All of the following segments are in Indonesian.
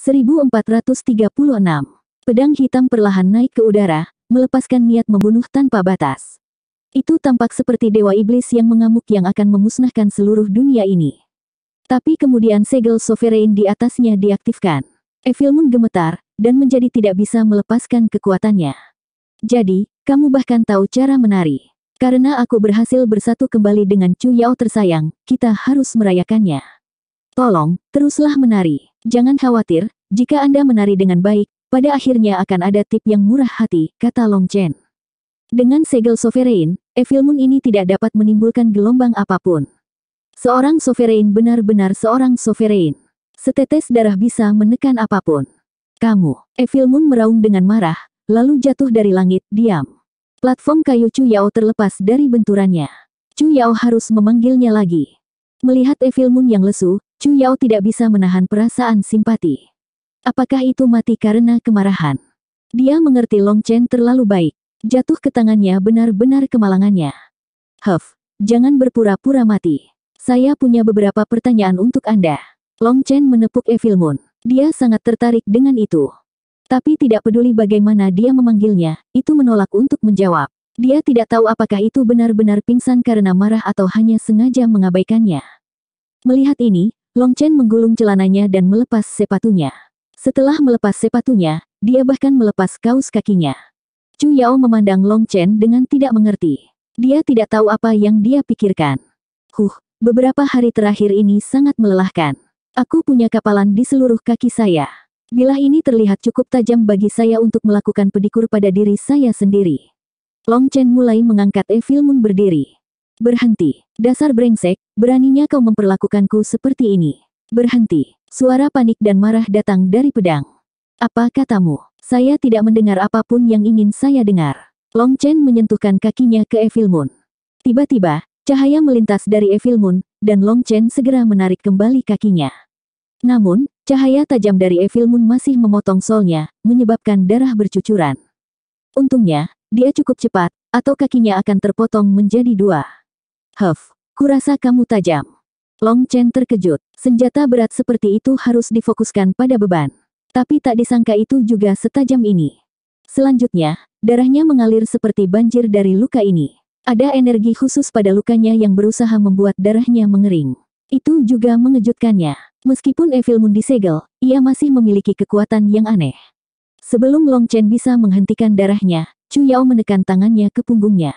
1436. Pedang hitam perlahan naik ke udara, melepaskan niat membunuh tanpa batas. Itu tampak seperti dewa iblis yang mengamuk yang akan memusnahkan seluruh dunia ini. Tapi kemudian segel sovereign di atasnya diaktifkan. Moon gemetar, dan menjadi tidak bisa melepaskan kekuatannya. Jadi, kamu bahkan tahu cara menari. Karena aku berhasil bersatu kembali dengan Chu Yao tersayang, kita harus merayakannya. Tolong, teruslah menari. Jangan khawatir, jika Anda menari dengan baik, pada akhirnya akan ada tip yang murah hati, kata Long Chen. Dengan segel sovereign, Evil Moon ini tidak dapat menimbulkan gelombang apapun. Seorang sovereign benar-benar seorang sovereign. Setetes darah bisa menekan apapun. Kamu, Evil Moon meraung dengan marah, lalu jatuh dari langit, diam. Platform kayu Chu Yao terlepas dari benturannya. Chu Yao harus memanggilnya lagi. Melihat Evil Moon yang lesu, Chu Yao tidak bisa menahan perasaan simpati. Apakah itu mati karena kemarahan? Dia mengerti Long Chen terlalu baik. Jatuh ke tangannya benar-benar kemalangannya. Huff, jangan berpura-pura mati. Saya punya beberapa pertanyaan untuk Anda. Long Chen menepuk Evil Moon. Dia sangat tertarik dengan itu. Tapi tidak peduli bagaimana dia memanggilnya, itu menolak untuk menjawab. Dia tidak tahu apakah itu benar-benar pingsan karena marah atau hanya sengaja mengabaikannya. Melihat ini, Long Chen menggulung celananya dan melepas sepatunya. Setelah melepas sepatunya, dia bahkan melepas kaus kakinya. Chu Yao memandang Long Chen dengan tidak mengerti. Dia tidak tahu apa yang dia pikirkan. Huh, beberapa hari terakhir ini sangat melelahkan. Aku punya kapalan di seluruh kaki saya. Bila ini terlihat cukup tajam bagi saya untuk melakukan pedikur pada diri saya sendiri. Long Chen mulai mengangkat Evil Moon berdiri. Berhenti. Dasar brengsek, beraninya kau memperlakukanku seperti ini. Berhenti. Suara panik dan marah datang dari pedang. Apa katamu? Saya tidak mendengar apapun yang ingin saya dengar. Long Chen menyentuhkan kakinya ke Evil Moon. Tiba-tiba, cahaya melintas dari Evil Moon, dan Long Chen segera menarik kembali kakinya. Namun, cahaya tajam dari Evil Moon masih memotong solnya, menyebabkan darah bercucuran. Untungnya, dia cukup cepat, atau kakinya akan terpotong menjadi dua. Huff, kurasa kamu tajam. Long Chen terkejut, senjata berat seperti itu harus difokuskan pada beban. Tapi tak disangka itu juga setajam ini. Selanjutnya, darahnya mengalir seperti banjir dari luka ini. Ada energi khusus pada lukanya yang berusaha membuat darahnya mengering. Itu juga mengejutkannya. Meskipun Evil Moon disegel, ia masih memiliki kekuatan yang aneh. Sebelum Long Chen bisa menghentikan darahnya, Chu Yao menekan tangannya ke punggungnya.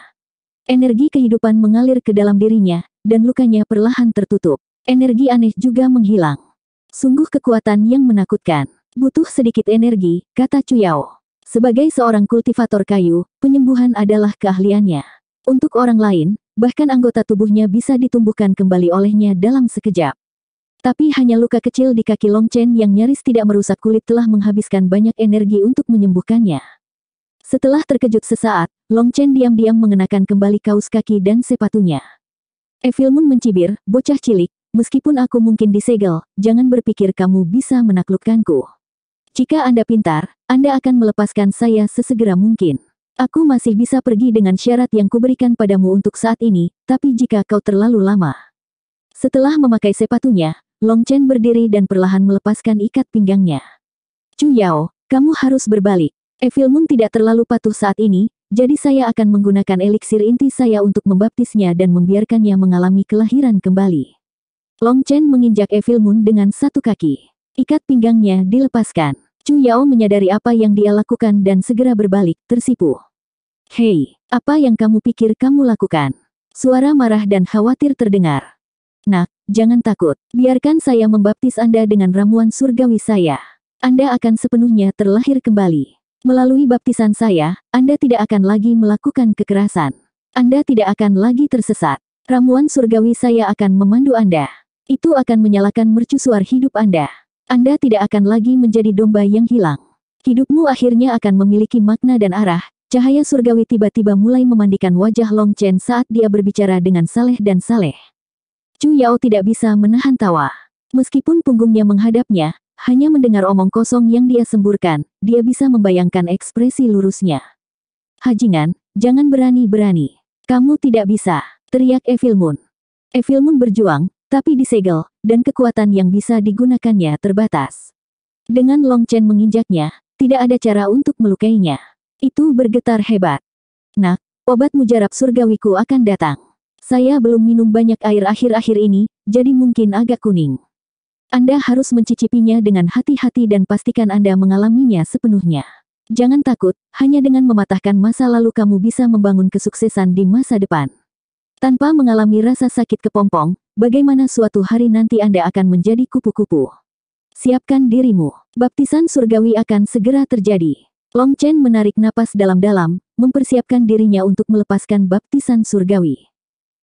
Energi kehidupan mengalir ke dalam dirinya, dan lukanya perlahan tertutup. Energi aneh juga menghilang. Sungguh kekuatan yang menakutkan. Butuh sedikit energi, kata Chu Yao. Sebagai seorang kultivator kayu, penyembuhan adalah keahliannya. Untuk orang lain, bahkan anggota tubuhnya bisa ditumbuhkan kembali olehnya dalam sekejap. Tapi hanya luka kecil di kaki Long Chen yang nyaris tidak merusak kulit telah menghabiskan banyak energi untuk menyembuhkannya. Setelah terkejut sesaat, Long Chen diam-diam mengenakan kembali kaos kaki dan sepatunya. Evil Moon mencibir, bocah cilik, meskipun aku mungkin disegel, jangan berpikir kamu bisa menaklukkanku. Jika Anda pintar, Anda akan melepaskan saya sesegera mungkin. Aku masih bisa pergi dengan syarat yang kuberikan padamu untuk saat ini, tapi jika kau terlalu lama. Setelah memakai sepatunya, Long Chen berdiri dan perlahan melepaskan ikat pinggangnya. Chu Yao, kamu harus berbalik. Evil tidak terlalu patuh saat ini, jadi saya akan menggunakan eliksir inti saya untuk membaptisnya dan membiarkannya mengalami kelahiran kembali. Long Chen menginjak Evil dengan satu kaki. Ikat pinggangnya dilepaskan. Chu Yao menyadari apa yang dia lakukan dan segera berbalik, tersipu. Hei, apa yang kamu pikir kamu lakukan? Suara marah dan khawatir terdengar. Nah, jangan takut. Biarkan saya membaptis Anda dengan ramuan surgawi saya. Anda akan sepenuhnya terlahir kembali. Melalui baptisan saya, Anda tidak akan lagi melakukan kekerasan. Anda tidak akan lagi tersesat. Ramuan surgawi saya akan memandu Anda. Itu akan menyalakan mercusuar hidup Anda. Anda tidak akan lagi menjadi domba yang hilang. Hidupmu akhirnya akan memiliki makna dan arah. Cahaya surgawi tiba-tiba mulai memandikan wajah Long Chen saat dia berbicara dengan Saleh dan Saleh. Chu Yao tidak bisa menahan tawa. Meskipun punggungnya menghadapnya, hanya mendengar omong kosong yang dia semburkan, dia bisa membayangkan ekspresi lurusnya. Hajingan, jangan berani-berani. Kamu tidak bisa, teriak Evil Moon. Evil Moon berjuang, tapi disegel, dan kekuatan yang bisa digunakannya terbatas. Dengan Long Chen menginjaknya, tidak ada cara untuk melukainya. Itu bergetar hebat. Nak, obat mujarab surgawiku akan datang. Saya belum minum banyak air akhir-akhir ini, jadi mungkin agak kuning. Anda harus mencicipinya dengan hati-hati dan pastikan Anda mengalaminya sepenuhnya. Jangan takut, hanya dengan mematahkan masa lalu kamu bisa membangun kesuksesan di masa depan. Tanpa mengalami rasa sakit kepompong, bagaimana suatu hari nanti Anda akan menjadi kupu-kupu. Siapkan dirimu, baptisan surgawi akan segera terjadi. Long Chen menarik napas dalam-dalam, mempersiapkan dirinya untuk melepaskan baptisan surgawi.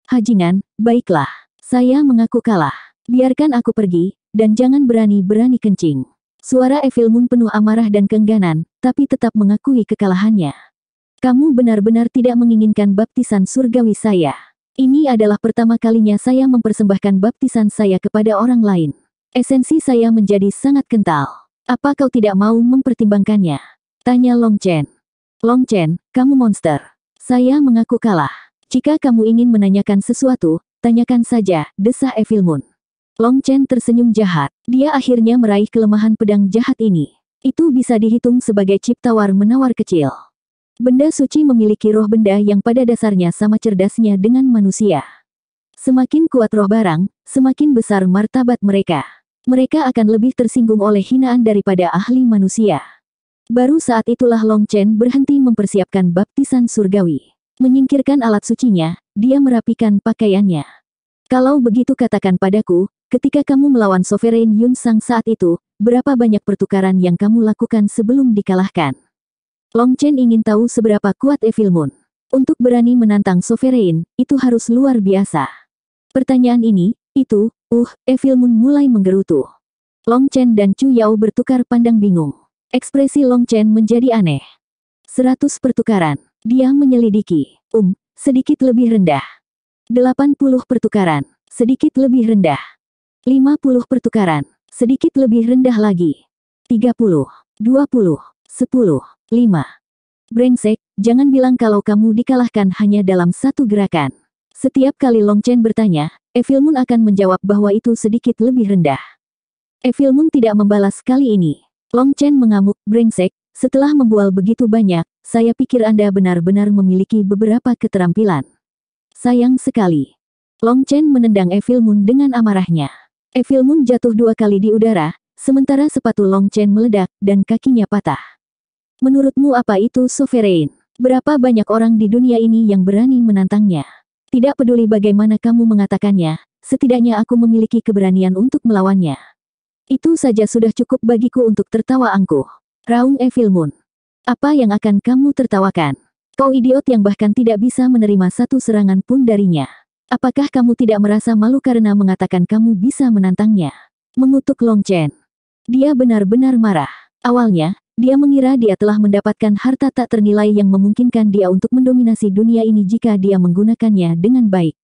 Hajingan, baiklah, saya mengaku kalah. Biarkan aku pergi, dan jangan berani-berani kencing. Suara Evil Moon penuh amarah dan kengganan, tapi tetap mengakui kekalahannya. Kamu benar-benar tidak menginginkan baptisan surgawi saya. Ini adalah pertama kalinya saya mempersembahkan baptisan saya kepada orang lain. Esensi saya menjadi sangat kental. Apa kau tidak mau mempertimbangkannya? Tanya Long Chen. Long Chen, kamu monster. Saya mengaku kalah. Jika kamu ingin menanyakan sesuatu, tanyakan saja, desah Evil Moon. Long Chen tersenyum jahat. Dia akhirnya meraih kelemahan pedang jahat ini. Itu bisa dihitung sebagai chip tawar menawar kecil. Benda suci memiliki roh benda yang pada dasarnya sama cerdasnya dengan manusia. Semakin kuat roh barang, semakin besar martabat mereka. Mereka akan lebih tersinggung oleh hinaan daripada ahli manusia. Baru saat itulah Long Chen berhenti mempersiapkan baptisan surgawi. Menyingkirkan alat sucinya, dia merapikan pakaiannya. Kalau begitu katakan padaku, Ketika kamu melawan Sovereign Yun Sang saat itu, berapa banyak pertukaran yang kamu lakukan sebelum dikalahkan? Long Chen ingin tahu seberapa kuat Evil Moon. Untuk berani menantang Sovereign, itu harus luar biasa. Pertanyaan ini, itu, uh, Evil Moon mulai menggerutu. Long Chen dan Chu Yao bertukar pandang bingung. Ekspresi Long Chen menjadi aneh. Seratus pertukaran. Dia menyelidiki. Um, sedikit lebih rendah. Delapan puluh pertukaran. Sedikit lebih rendah. 50 pertukaran. Sedikit lebih rendah lagi. 30, 20, 10, 5. Brengsek, jangan bilang kalau kamu dikalahkan hanya dalam satu gerakan. Setiap kali Long Chen bertanya, Moon akan menjawab bahwa itu sedikit lebih rendah. Moon tidak membalas kali ini. Long Chen mengamuk, brengsek, setelah membual begitu banyak, saya pikir Anda benar-benar memiliki beberapa keterampilan. Sayang sekali. Long Chen menendang Moon dengan amarahnya. Evil Moon jatuh dua kali di udara, sementara sepatu Long Chen meledak dan kakinya patah. Menurutmu apa itu sovereign? Berapa banyak orang di dunia ini yang berani menantangnya? Tidak peduli bagaimana kamu mengatakannya, setidaknya aku memiliki keberanian untuk melawannya. Itu saja sudah cukup bagiku untuk tertawa angkuh. Raung Evil Moon. Apa yang akan kamu tertawakan? Kau idiot yang bahkan tidak bisa menerima satu serangan pun darinya. Apakah kamu tidak merasa malu karena mengatakan kamu bisa menantangnya? Mengutuk Long Chen. Dia benar-benar marah. Awalnya, dia mengira dia telah mendapatkan harta tak ternilai yang memungkinkan dia untuk mendominasi dunia ini jika dia menggunakannya dengan baik.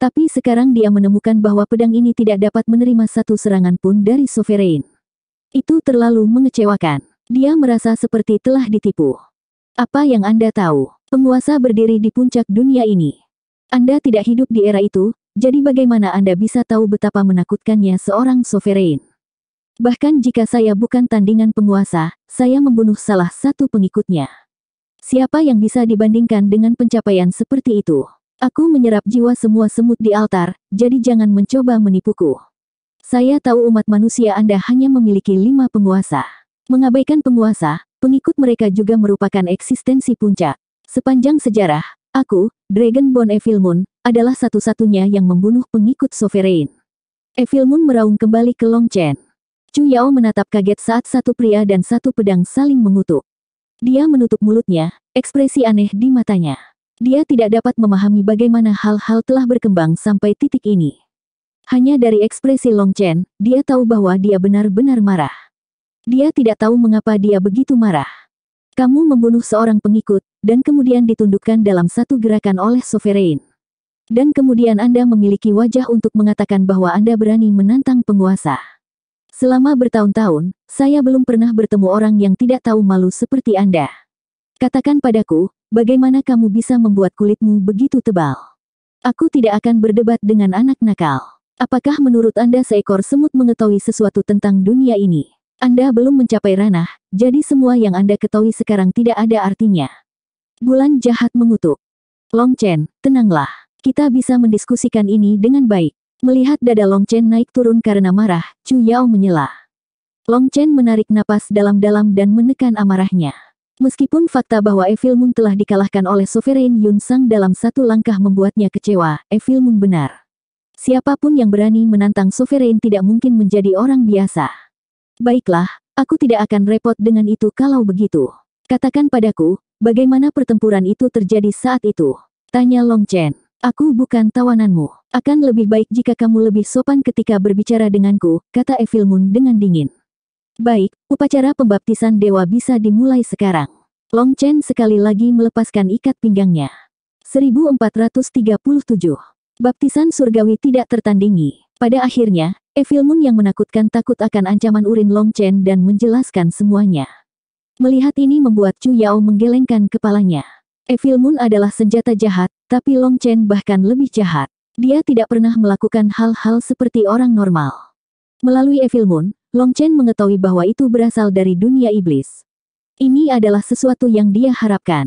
Tapi sekarang dia menemukan bahwa pedang ini tidak dapat menerima satu serangan pun dari Sovereign. Itu terlalu mengecewakan. Dia merasa seperti telah ditipu. Apa yang Anda tahu? Penguasa berdiri di puncak dunia ini. Anda tidak hidup di era itu, jadi bagaimana Anda bisa tahu betapa menakutkannya seorang sovereign? Bahkan jika saya bukan tandingan penguasa, saya membunuh salah satu pengikutnya. Siapa yang bisa dibandingkan dengan pencapaian seperti itu? Aku menyerap jiwa semua semut di altar, jadi jangan mencoba menipuku. Saya tahu umat manusia Anda hanya memiliki lima penguasa. Mengabaikan penguasa, pengikut mereka juga merupakan eksistensi puncak. Sepanjang sejarah, Aku, Dragonborn Evilmoon, adalah satu-satunya yang membunuh pengikut Sovereign. Evilmoon meraung kembali ke Long Chu Yao menatap kaget saat satu pria dan satu pedang saling mengutuk. Dia menutup mulutnya, ekspresi aneh di matanya. Dia tidak dapat memahami bagaimana hal-hal telah berkembang sampai titik ini. Hanya dari ekspresi Long Chen, dia tahu bahwa dia benar-benar marah. Dia tidak tahu mengapa dia begitu marah. Kamu membunuh seorang pengikut, dan kemudian ditundukkan dalam satu gerakan oleh sovereign. Dan kemudian Anda memiliki wajah untuk mengatakan bahwa Anda berani menantang penguasa. Selama bertahun-tahun, saya belum pernah bertemu orang yang tidak tahu malu seperti Anda. Katakan padaku, bagaimana kamu bisa membuat kulitmu begitu tebal? Aku tidak akan berdebat dengan anak nakal. Apakah menurut Anda seekor semut mengetahui sesuatu tentang dunia ini? Anda belum mencapai ranah, jadi semua yang Anda ketahui sekarang tidak ada artinya. Bulan jahat mengutuk. Long Chen, tenanglah. Kita bisa mendiskusikan ini dengan baik. Melihat dada Long Chen naik turun karena marah, Chu Yao menyela. Long Chen menarik napas dalam-dalam dan menekan amarahnya. Meskipun fakta bahwa Evil Moon telah dikalahkan oleh Sovereign Yun Sang dalam satu langkah membuatnya kecewa, Evil Moon benar. Siapapun yang berani menantang Sovereign tidak mungkin menjadi orang biasa. Baiklah, aku tidak akan repot dengan itu kalau begitu. Katakan padaku, bagaimana pertempuran itu terjadi saat itu? Tanya Long Chen. Aku bukan tawananmu. Akan lebih baik jika kamu lebih sopan ketika berbicara denganku, kata Evil Moon dengan dingin. Baik, upacara pembaptisan dewa bisa dimulai sekarang. Long Chen sekali lagi melepaskan ikat pinggangnya. 1437 Baptisan surgawi tidak tertandingi. Pada akhirnya, Evil Moon yang menakutkan takut akan ancaman urin Long Chen dan menjelaskan semuanya. Melihat ini membuat Chu Yao menggelengkan kepalanya. Evil Moon adalah senjata jahat, tapi Long Chen bahkan lebih jahat. Dia tidak pernah melakukan hal-hal seperti orang normal. Melalui Evil Moon, Long Chen mengetahui bahwa itu berasal dari dunia iblis. Ini adalah sesuatu yang dia harapkan.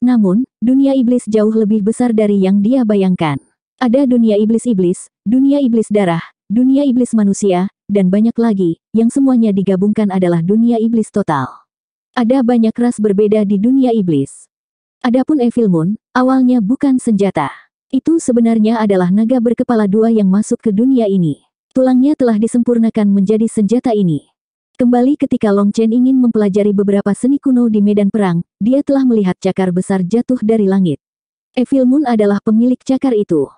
Namun, dunia iblis jauh lebih besar dari yang dia bayangkan. Ada dunia iblis-iblis, dunia iblis darah, dunia iblis manusia, dan banyak lagi, yang semuanya digabungkan adalah dunia iblis total. Ada banyak ras berbeda di dunia iblis. Adapun Evil Moon, awalnya bukan senjata. Itu sebenarnya adalah naga berkepala dua yang masuk ke dunia ini. Tulangnya telah disempurnakan menjadi senjata ini. Kembali ketika Long Chen ingin mempelajari beberapa seni kuno di medan perang, dia telah melihat cakar besar jatuh dari langit. Evil Moon adalah pemilik cakar itu.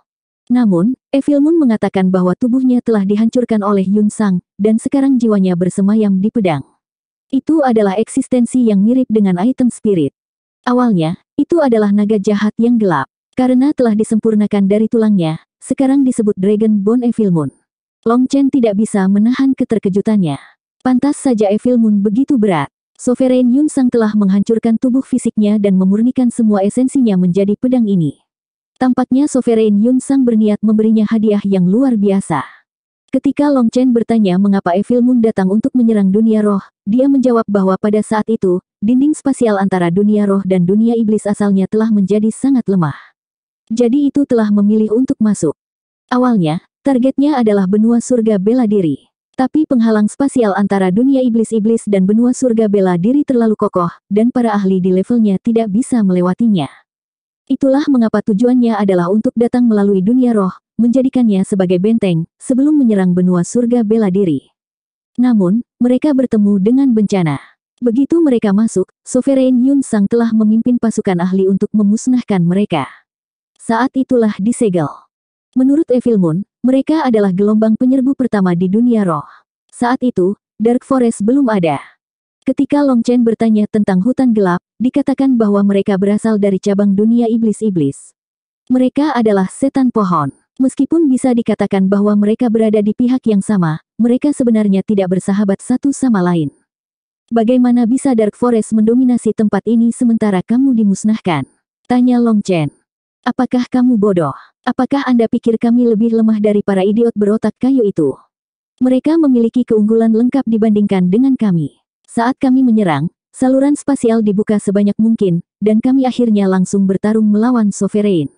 Namun, Evil mengatakan bahwa tubuhnya telah dihancurkan oleh Yun Sang, dan sekarang jiwanya bersemayam di pedang. Itu adalah eksistensi yang mirip dengan item spirit. Awalnya, itu adalah naga jahat yang gelap. Karena telah disempurnakan dari tulangnya, sekarang disebut Dragon Bone Evil Long Chen tidak bisa menahan keterkejutannya. Pantas saja Evil begitu berat. Sovereign Yun Sang telah menghancurkan tubuh fisiknya dan memurnikan semua esensinya menjadi pedang ini. Tampaknya Sovereign Yun Sang berniat memberinya hadiah yang luar biasa. Ketika Long Chen bertanya mengapa Evil Moon datang untuk menyerang dunia roh, dia menjawab bahwa pada saat itu, dinding spasial antara dunia roh dan dunia iblis asalnya telah menjadi sangat lemah. Jadi itu telah memilih untuk masuk. Awalnya, targetnya adalah benua surga bela diri. Tapi penghalang spasial antara dunia iblis-iblis dan benua surga bela diri terlalu kokoh, dan para ahli di levelnya tidak bisa melewatinya. Itulah mengapa tujuannya adalah untuk datang melalui dunia roh, menjadikannya sebagai benteng, sebelum menyerang benua surga bela diri. Namun, mereka bertemu dengan bencana. Begitu mereka masuk, Sovereign Yun Sang telah memimpin pasukan ahli untuk memusnahkan mereka. Saat itulah disegel. Menurut Evil Moon, mereka adalah gelombang penyerbu pertama di dunia roh. Saat itu, Dark Forest belum ada. Ketika Long Chen bertanya tentang hutan gelap, dikatakan bahwa mereka berasal dari cabang dunia iblis-iblis. Mereka adalah setan pohon. Meskipun bisa dikatakan bahwa mereka berada di pihak yang sama, mereka sebenarnya tidak bersahabat satu sama lain. Bagaimana bisa Dark Forest mendominasi tempat ini sementara kamu dimusnahkan? Tanya Long Chen. Apakah kamu bodoh? Apakah Anda pikir kami lebih lemah dari para idiot berotak kayu itu? Mereka memiliki keunggulan lengkap dibandingkan dengan kami. Saat kami menyerang, saluran spasial dibuka sebanyak mungkin, dan kami akhirnya langsung bertarung melawan Sovereign.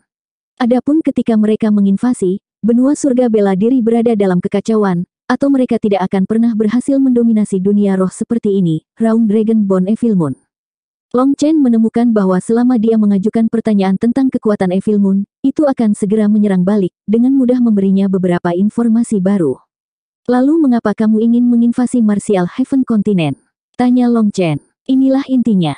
Adapun ketika mereka menginvasi, benua surga bela diri berada dalam kekacauan, atau mereka tidak akan pernah berhasil mendominasi dunia roh seperti ini, Raung Dragonborn Evil Moon. Long Chen menemukan bahwa selama dia mengajukan pertanyaan tentang kekuatan Evil Moon, itu akan segera menyerang balik, dengan mudah memberinya beberapa informasi baru. Lalu mengapa kamu ingin menginvasi Martial Heaven Continent? Tanya Long Chen. Inilah intinya.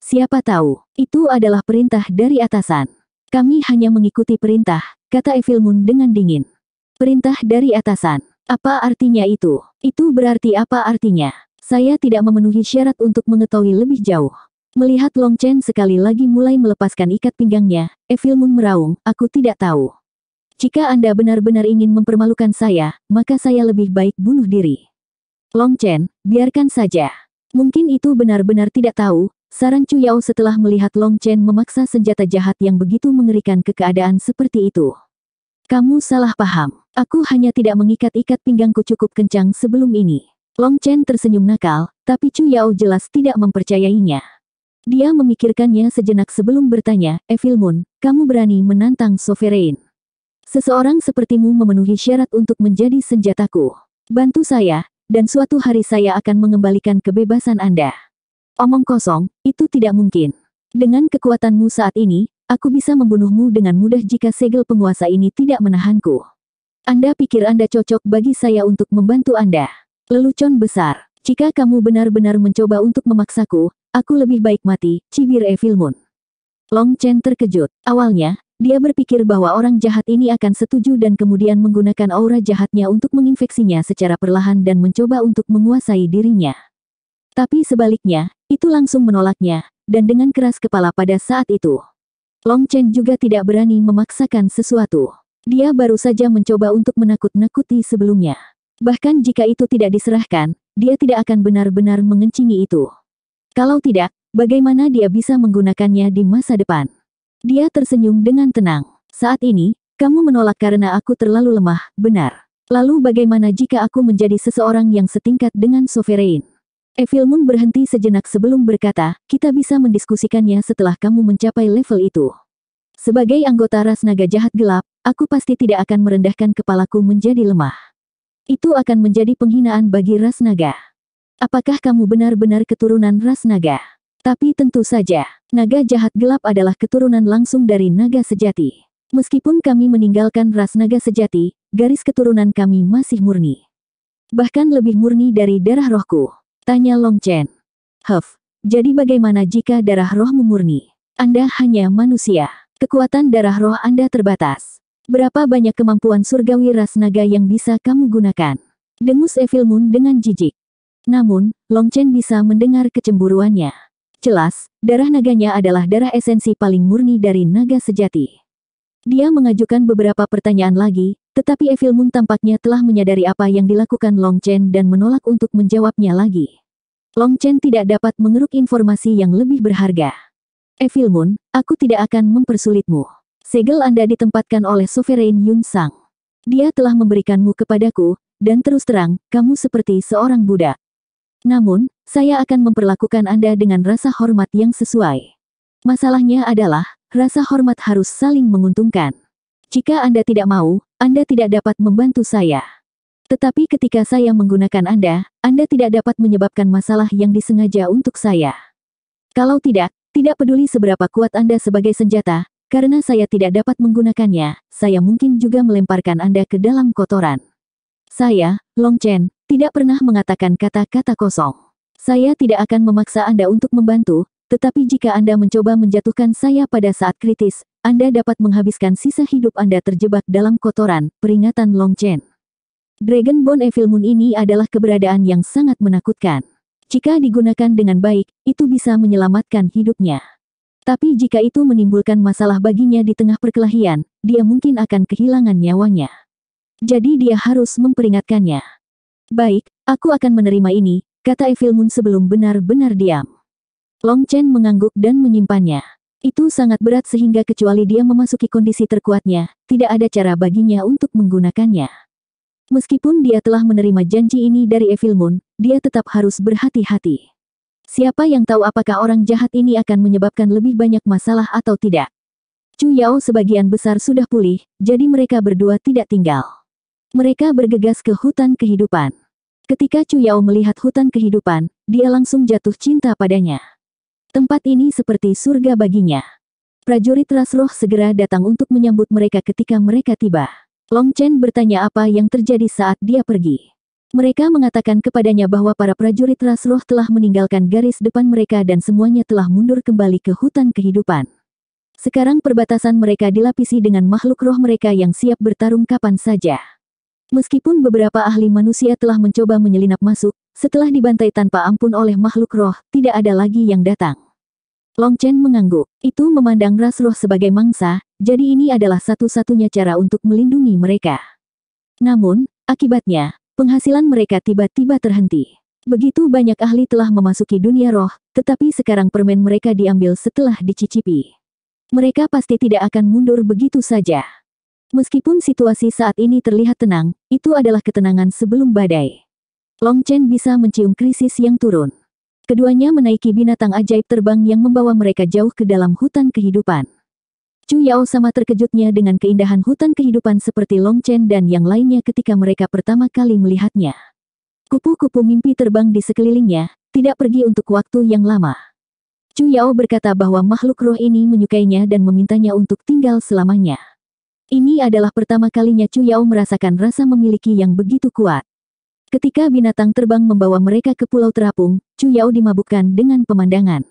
Siapa tahu, itu adalah perintah dari atasan. Kami hanya mengikuti perintah, kata Evil Moon dengan dingin. Perintah dari atasan. Apa artinya itu? Itu berarti apa artinya? Saya tidak memenuhi syarat untuk mengetahui lebih jauh. Melihat Long Chen sekali lagi mulai melepaskan ikat pinggangnya, Evil Moon meraung, aku tidak tahu. Jika Anda benar-benar ingin mempermalukan saya, maka saya lebih baik bunuh diri. Long Chen, biarkan saja. Mungkin itu benar-benar tidak tahu, saran Chu Yao setelah melihat Long Chen memaksa senjata jahat yang begitu mengerikan ke keadaan seperti itu. Kamu salah paham. Aku hanya tidak mengikat-ikat pinggangku cukup kencang sebelum ini. Long Chen tersenyum nakal, tapi Chu Yao jelas tidak mempercayainya. Dia memikirkannya sejenak sebelum bertanya, Evil Moon, kamu berani menantang Sovereign. Seseorang sepertimu memenuhi syarat untuk menjadi senjataku. Bantu saya, dan suatu hari saya akan mengembalikan kebebasan Anda. Omong kosong, itu tidak mungkin. Dengan kekuatanmu saat ini, aku bisa membunuhmu dengan mudah jika segel penguasa ini tidak menahanku. Anda pikir Anda cocok bagi saya untuk membantu Anda? Lelucon besar, jika kamu benar-benar mencoba untuk memaksaku, aku lebih baik mati, cibir Evilmun. Long Chen terkejut. Awalnya, dia berpikir bahwa orang jahat ini akan setuju dan kemudian menggunakan aura jahatnya untuk menginfeksinya secara perlahan dan mencoba untuk menguasai dirinya. Tapi sebaliknya, itu langsung menolaknya, dan dengan keras kepala pada saat itu. Long Chen juga tidak berani memaksakan sesuatu. Dia baru saja mencoba untuk menakut-nakuti sebelumnya. Bahkan jika itu tidak diserahkan, dia tidak akan benar-benar mengencingi itu. Kalau tidak, bagaimana dia bisa menggunakannya di masa depan? Dia tersenyum dengan tenang. Saat ini, kamu menolak karena aku terlalu lemah, benar. Lalu bagaimana jika aku menjadi seseorang yang setingkat dengan sovereign? Evil Moon berhenti sejenak sebelum berkata, kita bisa mendiskusikannya setelah kamu mencapai level itu. Sebagai anggota ras naga jahat gelap, aku pasti tidak akan merendahkan kepalaku menjadi lemah. Itu akan menjadi penghinaan bagi ras naga. Apakah kamu benar-benar keturunan ras naga? Tapi tentu saja, naga jahat gelap adalah keturunan langsung dari naga sejati. Meskipun kami meninggalkan ras naga sejati, garis keturunan kami masih murni. Bahkan lebih murni dari darah rohku. Tanya Long Chen. Huff, jadi bagaimana jika darah roh memurni? Anda hanya manusia. Kekuatan darah roh Anda terbatas. Berapa banyak kemampuan surgawi ras naga yang bisa kamu gunakan? Dengus Evil Moon dengan jijik. Namun, Long Chen bisa mendengar kecemburuannya. Jelas, darah naganya adalah darah esensi paling murni dari naga sejati. Dia mengajukan beberapa pertanyaan lagi, tetapi Evil Moon tampaknya telah menyadari apa yang dilakukan Long Chen dan menolak untuk menjawabnya lagi. Long Chen tidak dapat mengeruk informasi yang lebih berharga. Evil Moon, aku tidak akan mempersulitmu. Segel Anda ditempatkan oleh Sovereign Yun Sang. Dia telah memberikanmu kepadaku, dan terus terang, kamu seperti seorang budak. Namun, saya akan memperlakukan Anda dengan rasa hormat yang sesuai. Masalahnya adalah, rasa hormat harus saling menguntungkan. Jika Anda tidak mau, Anda tidak dapat membantu saya. Tetapi ketika saya menggunakan Anda, Anda tidak dapat menyebabkan masalah yang disengaja untuk saya. Kalau tidak, tidak peduli seberapa kuat Anda sebagai senjata, karena saya tidak dapat menggunakannya, saya mungkin juga melemparkan Anda ke dalam kotoran. Saya, Long Chen, tidak pernah mengatakan kata-kata kosong. Saya tidak akan memaksa Anda untuk membantu, tetapi jika Anda mencoba menjatuhkan saya pada saat kritis, Anda dapat menghabiskan sisa hidup Anda terjebak dalam kotoran, peringatan Long Chen. Bone Evil Moon ini adalah keberadaan yang sangat menakutkan. Jika digunakan dengan baik, itu bisa menyelamatkan hidupnya. Tapi jika itu menimbulkan masalah baginya di tengah perkelahian, dia mungkin akan kehilangan nyawanya. Jadi dia harus memperingatkannya. Baik, aku akan menerima ini, kata Evil Moon sebelum benar-benar diam. Long Chen mengangguk dan menyimpannya. Itu sangat berat sehingga kecuali dia memasuki kondisi terkuatnya, tidak ada cara baginya untuk menggunakannya. Meskipun dia telah menerima janji ini dari Evil Moon, dia tetap harus berhati-hati. Siapa yang tahu apakah orang jahat ini akan menyebabkan lebih banyak masalah atau tidak. Chu Yao sebagian besar sudah pulih, jadi mereka berdua tidak tinggal. Mereka bergegas ke hutan kehidupan. Ketika Chu Yao melihat hutan kehidupan, dia langsung jatuh cinta padanya. Tempat ini seperti surga baginya. Prajurit Rasroh segera datang untuk menyambut mereka ketika mereka tiba. Long Chen bertanya apa yang terjadi saat dia pergi. Mereka mengatakan kepadanya bahwa para prajurit Rasroh telah meninggalkan garis depan mereka dan semuanya telah mundur kembali ke hutan kehidupan. Sekarang perbatasan mereka dilapisi dengan makhluk roh mereka yang siap bertarung kapan saja. Meskipun beberapa ahli manusia telah mencoba menyelinap masuk, setelah dibantai tanpa ampun oleh makhluk roh, tidak ada lagi yang datang. Long Chen mengangguk. Itu memandang ras roh sebagai mangsa, jadi ini adalah satu-satunya cara untuk melindungi mereka. Namun, akibatnya, penghasilan mereka tiba-tiba terhenti. Begitu banyak ahli telah memasuki dunia roh, tetapi sekarang permen mereka diambil setelah dicicipi. Mereka pasti tidak akan mundur begitu saja. Meskipun situasi saat ini terlihat tenang, itu adalah ketenangan sebelum badai. Long Chen bisa mencium krisis yang turun. Keduanya menaiki binatang ajaib terbang yang membawa mereka jauh ke dalam hutan kehidupan. Chu Yao sama terkejutnya dengan keindahan hutan kehidupan seperti Long Chen dan yang lainnya ketika mereka pertama kali melihatnya. Kupu-kupu mimpi terbang di sekelilingnya, tidak pergi untuk waktu yang lama. Chu Yao berkata bahwa makhluk roh ini menyukainya dan memintanya untuk tinggal selamanya. Ini adalah pertama kalinya Chu Yao merasakan rasa memiliki yang begitu kuat. Ketika binatang terbang membawa mereka ke Pulau Terapung, Chu Yao dimabukkan dengan pemandangan.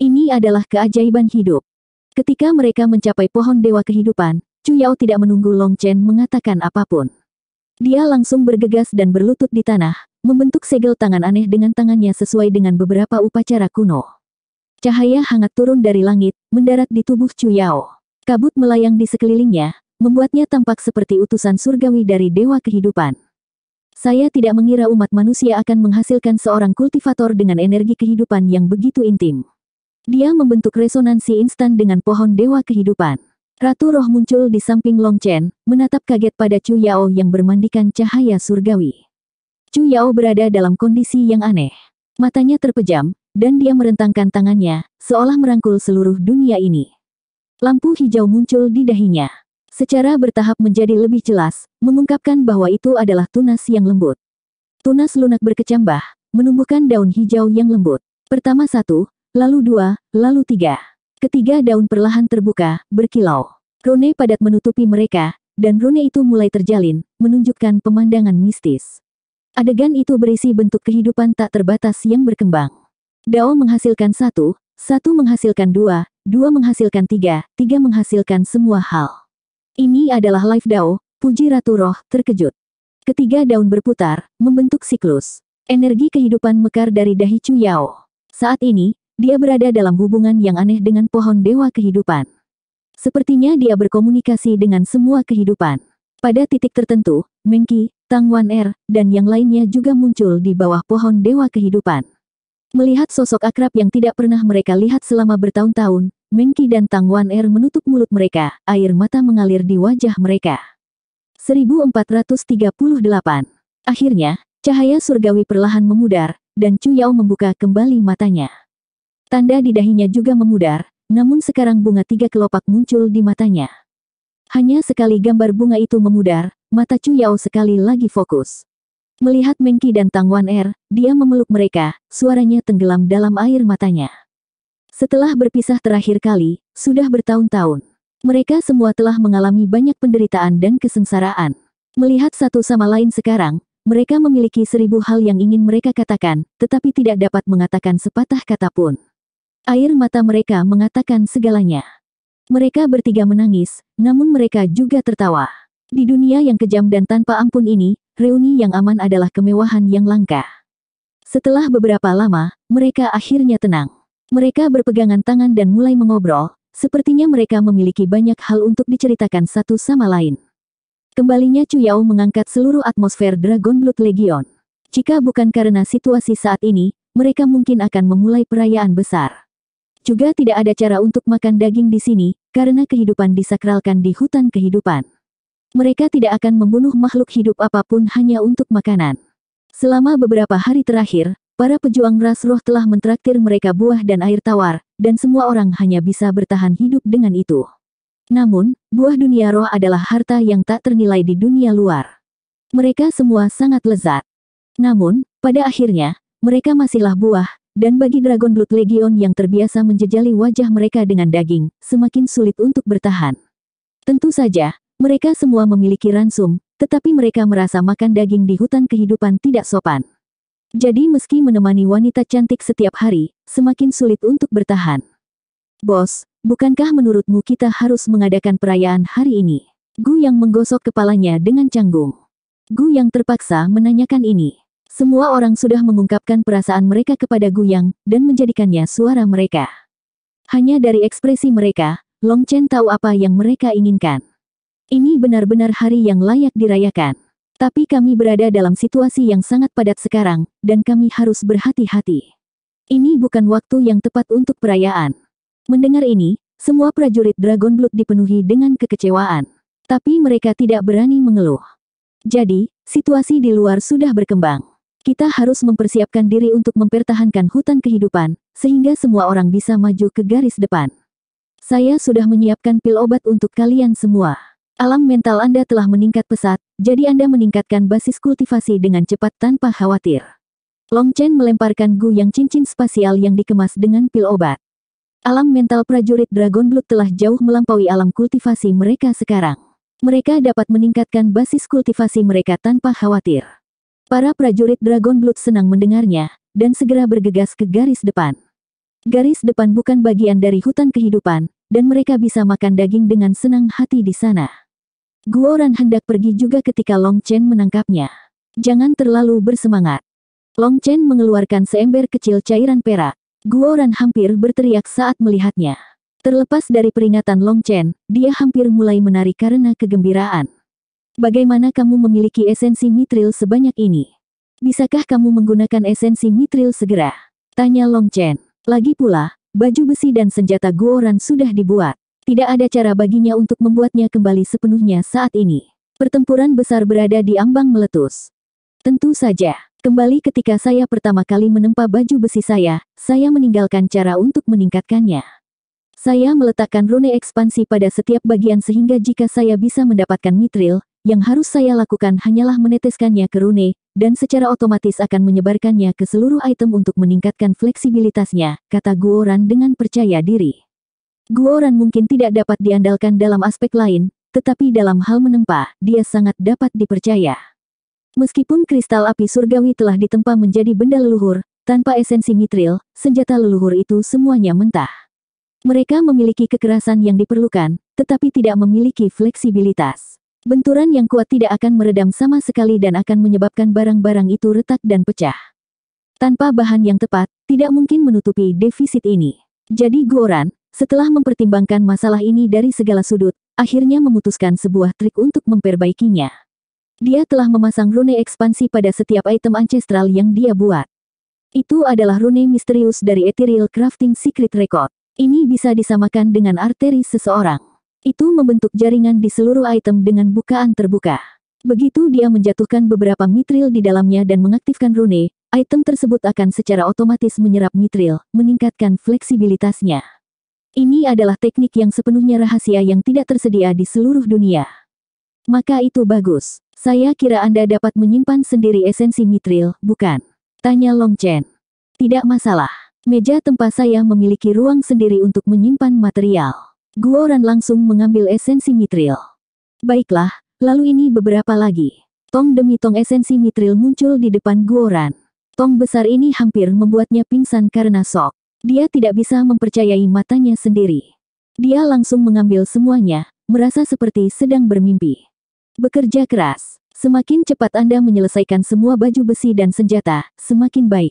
Ini adalah keajaiban hidup. Ketika mereka mencapai pohon dewa kehidupan, Chu Yao tidak menunggu Long Chen mengatakan apapun. Dia langsung bergegas dan berlutut di tanah, membentuk segel tangan aneh dengan tangannya sesuai dengan beberapa upacara kuno. Cahaya hangat turun dari langit, mendarat di tubuh Chu Yao. Kabut melayang di sekelilingnya, membuatnya tampak seperti utusan surgawi dari dewa kehidupan. Saya tidak mengira umat manusia akan menghasilkan seorang kultivator dengan energi kehidupan yang begitu intim. Dia membentuk resonansi instan dengan pohon dewa kehidupan. Ratu Roh muncul di samping Long Chen, menatap kaget pada Chu Yao yang bermandikan cahaya surgawi. Chu Yao berada dalam kondisi yang aneh. Matanya terpejam, dan dia merentangkan tangannya, seolah merangkul seluruh dunia ini. Lampu hijau muncul di dahinya secara bertahap menjadi lebih jelas, mengungkapkan bahwa itu adalah tunas yang lembut. Tunas lunak berkecambah, menumbuhkan daun hijau yang lembut. Pertama satu, lalu dua, lalu tiga. Ketiga daun perlahan terbuka, berkilau. Rune padat menutupi mereka, dan rune itu mulai terjalin, menunjukkan pemandangan mistis. Adegan itu berisi bentuk kehidupan tak terbatas yang berkembang. Dao menghasilkan satu, satu menghasilkan dua, dua menghasilkan tiga, tiga menghasilkan semua hal. Ini adalah live Dao, puji Ratu Roh, terkejut. Ketiga daun berputar, membentuk siklus. Energi kehidupan mekar dari dahi Chu Yao. Saat ini, dia berada dalam hubungan yang aneh dengan pohon dewa kehidupan. Sepertinya dia berkomunikasi dengan semua kehidupan. Pada titik tertentu, Mengki, Tang Wan Er, dan yang lainnya juga muncul di bawah pohon dewa kehidupan. Melihat sosok akrab yang tidak pernah mereka lihat selama bertahun-tahun, Mengki dan Tang Wan Er menutup mulut mereka, air mata mengalir di wajah mereka. 1438. Akhirnya, cahaya surgawi perlahan memudar, dan Chu Yao membuka kembali matanya. Tanda di dahinya juga memudar, namun sekarang bunga tiga kelopak muncul di matanya. Hanya sekali gambar bunga itu memudar, mata Chu Yao sekali lagi fokus. Melihat Mengki dan Tang Wan Er, dia memeluk mereka, suaranya tenggelam dalam air matanya. Setelah berpisah terakhir kali, sudah bertahun-tahun. Mereka semua telah mengalami banyak penderitaan dan kesengsaraan. Melihat satu sama lain sekarang, mereka memiliki seribu hal yang ingin mereka katakan, tetapi tidak dapat mengatakan sepatah kata pun. Air mata mereka mengatakan segalanya. Mereka bertiga menangis, namun mereka juga tertawa. Di dunia yang kejam dan tanpa ampun ini, reuni yang aman adalah kemewahan yang langka. Setelah beberapa lama, mereka akhirnya tenang. Mereka berpegangan tangan dan mulai mengobrol, sepertinya mereka memiliki banyak hal untuk diceritakan satu sama lain. Kembalinya Chu Yao mengangkat seluruh atmosfer Dragon Blood Legion. Jika bukan karena situasi saat ini, mereka mungkin akan memulai perayaan besar. Juga tidak ada cara untuk makan daging di sini, karena kehidupan disakralkan di hutan kehidupan. Mereka tidak akan membunuh makhluk hidup apapun hanya untuk makanan. Selama beberapa hari terakhir, Para pejuang ras roh telah mentraktir mereka buah dan air tawar, dan semua orang hanya bisa bertahan hidup dengan itu. Namun, buah dunia roh adalah harta yang tak ternilai di dunia luar. Mereka semua sangat lezat. Namun, pada akhirnya, mereka masihlah buah, dan bagi Dragon Blood Legion yang terbiasa menjejali wajah mereka dengan daging, semakin sulit untuk bertahan. Tentu saja, mereka semua memiliki ransum, tetapi mereka merasa makan daging di hutan kehidupan tidak sopan. Jadi meski menemani wanita cantik setiap hari, semakin sulit untuk bertahan. Bos, bukankah menurutmu kita harus mengadakan perayaan hari ini? Gu yang menggosok kepalanya dengan canggung. Gu yang terpaksa menanyakan ini. Semua orang sudah mengungkapkan perasaan mereka kepada Gu yang dan menjadikannya suara mereka. Hanya dari ekspresi mereka, Long Chen tahu apa yang mereka inginkan. Ini benar-benar hari yang layak dirayakan. Tapi kami berada dalam situasi yang sangat padat sekarang, dan kami harus berhati-hati. Ini bukan waktu yang tepat untuk perayaan. Mendengar ini, semua prajurit Dragon Blood dipenuhi dengan kekecewaan. Tapi mereka tidak berani mengeluh. Jadi, situasi di luar sudah berkembang. Kita harus mempersiapkan diri untuk mempertahankan hutan kehidupan, sehingga semua orang bisa maju ke garis depan. Saya sudah menyiapkan pil obat untuk kalian semua. Alam mental Anda telah meningkat pesat, jadi Anda meningkatkan basis kultivasi dengan cepat tanpa khawatir. Long Chen melemparkan Gu yang cincin spasial yang dikemas dengan pil obat. Alam mental prajurit Dragon Blood telah jauh melampaui alam kultivasi mereka sekarang. Mereka dapat meningkatkan basis kultivasi mereka tanpa khawatir. Para prajurit Dragon Blood senang mendengarnya, dan segera bergegas ke garis depan. Garis depan bukan bagian dari hutan kehidupan, dan mereka bisa makan daging dengan senang hati di sana. Guoran hendak pergi juga ketika Long Chen menangkapnya. Jangan terlalu bersemangat. Long Chen mengeluarkan seember kecil cairan perak. Guoran hampir berteriak saat melihatnya. Terlepas dari peringatan Long Chen, dia hampir mulai menari karena kegembiraan. Bagaimana kamu memiliki esensi mitril sebanyak ini? Bisakah kamu menggunakan esensi mitril segera? Tanya Long Chen. Lagi pula, baju besi dan senjata Guoran sudah dibuat. Tidak ada cara baginya untuk membuatnya kembali sepenuhnya saat ini. Pertempuran besar berada di ambang meletus. Tentu saja, kembali ketika saya pertama kali menempa baju besi saya, saya meninggalkan cara untuk meningkatkannya. Saya meletakkan rune ekspansi pada setiap bagian sehingga jika saya bisa mendapatkan mitril, yang harus saya lakukan hanyalah meneteskannya ke rune, dan secara otomatis akan menyebarkannya ke seluruh item untuk meningkatkan fleksibilitasnya, kata Guoran dengan percaya diri. Guoran mungkin tidak dapat diandalkan dalam aspek lain, tetapi dalam hal menempa, dia sangat dapat dipercaya. Meskipun kristal api surgawi telah ditempa menjadi benda leluhur, tanpa esensi mitril, senjata leluhur itu semuanya mentah. Mereka memiliki kekerasan yang diperlukan, tetapi tidak memiliki fleksibilitas. Benturan yang kuat tidak akan meredam sama sekali dan akan menyebabkan barang-barang itu retak dan pecah. Tanpa bahan yang tepat, tidak mungkin menutupi defisit ini. Jadi Goran, setelah mempertimbangkan masalah ini dari segala sudut, akhirnya memutuskan sebuah trik untuk memperbaikinya. Dia telah memasang rune ekspansi pada setiap item ancestral yang dia buat. Itu adalah rune misterius dari Ethereal Crafting Secret Record. Ini bisa disamakan dengan arteri seseorang. Itu membentuk jaringan di seluruh item dengan bukaan terbuka. Begitu dia menjatuhkan beberapa mitril di dalamnya dan mengaktifkan rune, item tersebut akan secara otomatis menyerap mitril, meningkatkan fleksibilitasnya. Ini adalah teknik yang sepenuhnya rahasia yang tidak tersedia di seluruh dunia. Maka itu bagus. Saya kira Anda dapat menyimpan sendiri esensi mitril, bukan? Tanya Long Chen. Tidak masalah. Meja tempat saya memiliki ruang sendiri untuk menyimpan material. Guoran langsung mengambil esensi mitril. Baiklah, lalu ini beberapa lagi. Tong demi tong esensi mitril muncul di depan Guoran. Tong besar ini hampir membuatnya pingsan karena sok. Dia tidak bisa mempercayai matanya sendiri. Dia langsung mengambil semuanya, merasa seperti sedang bermimpi. Bekerja keras. Semakin cepat Anda menyelesaikan semua baju besi dan senjata, semakin baik.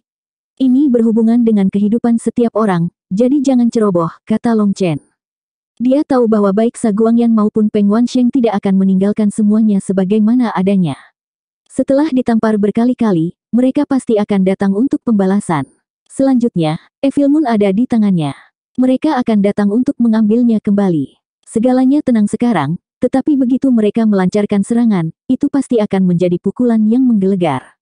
Ini berhubungan dengan kehidupan setiap orang, jadi jangan ceroboh, kata Long Chen. Dia tahu bahwa baik Saguangyan maupun Peng Wansheng tidak akan meninggalkan semuanya sebagaimana adanya. Setelah ditampar berkali-kali, mereka pasti akan datang untuk pembalasan. Selanjutnya, Evil ada di tangannya. Mereka akan datang untuk mengambilnya kembali. Segalanya tenang sekarang, tetapi begitu mereka melancarkan serangan, itu pasti akan menjadi pukulan yang menggelegar.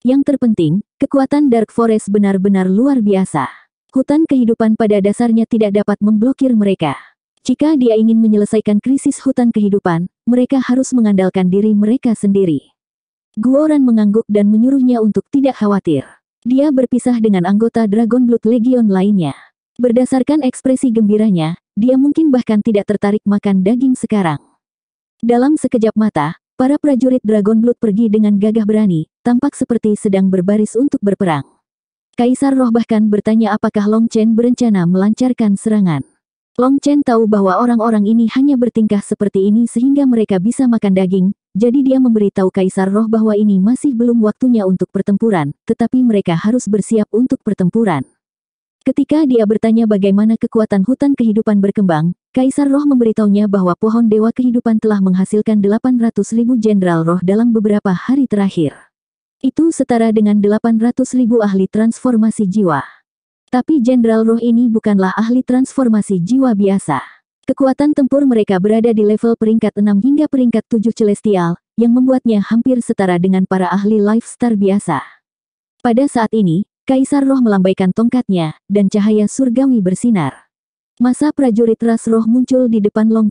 Yang terpenting, kekuatan Dark Forest benar-benar luar biasa. Hutan kehidupan pada dasarnya tidak dapat memblokir mereka. Jika dia ingin menyelesaikan krisis hutan kehidupan, mereka harus mengandalkan diri mereka sendiri. Guoran mengangguk dan menyuruhnya untuk tidak khawatir. Dia berpisah dengan anggota Dragon Blood Legion lainnya. Berdasarkan ekspresi gembiranya, dia mungkin bahkan tidak tertarik makan daging sekarang. Dalam sekejap mata, para prajurit Dragon Blood pergi dengan gagah berani, tampak seperti sedang berbaris untuk berperang. Kaisar Roh bahkan bertanya apakah Long Chen berencana melancarkan serangan. Long Chen tahu bahwa orang-orang ini hanya bertingkah seperti ini sehingga mereka bisa makan daging, jadi dia memberitahu Kaisar Roh bahwa ini masih belum waktunya untuk pertempuran, tetapi mereka harus bersiap untuk pertempuran. Ketika dia bertanya bagaimana kekuatan hutan kehidupan berkembang, Kaisar Roh memberitahunya bahwa pohon dewa kehidupan telah menghasilkan 800 ribu jenderal roh dalam beberapa hari terakhir. Itu setara dengan 800 ribu ahli transformasi jiwa. Tapi jenderal roh ini bukanlah ahli transformasi jiwa biasa. Kekuatan tempur mereka berada di level peringkat 6 hingga peringkat 7 celestial, yang membuatnya hampir setara dengan para ahli Life Star biasa. Pada saat ini, Kaisar Roh melambaikan tongkatnya, dan cahaya surgawi bersinar. Masa prajurit ras roh muncul di depan Long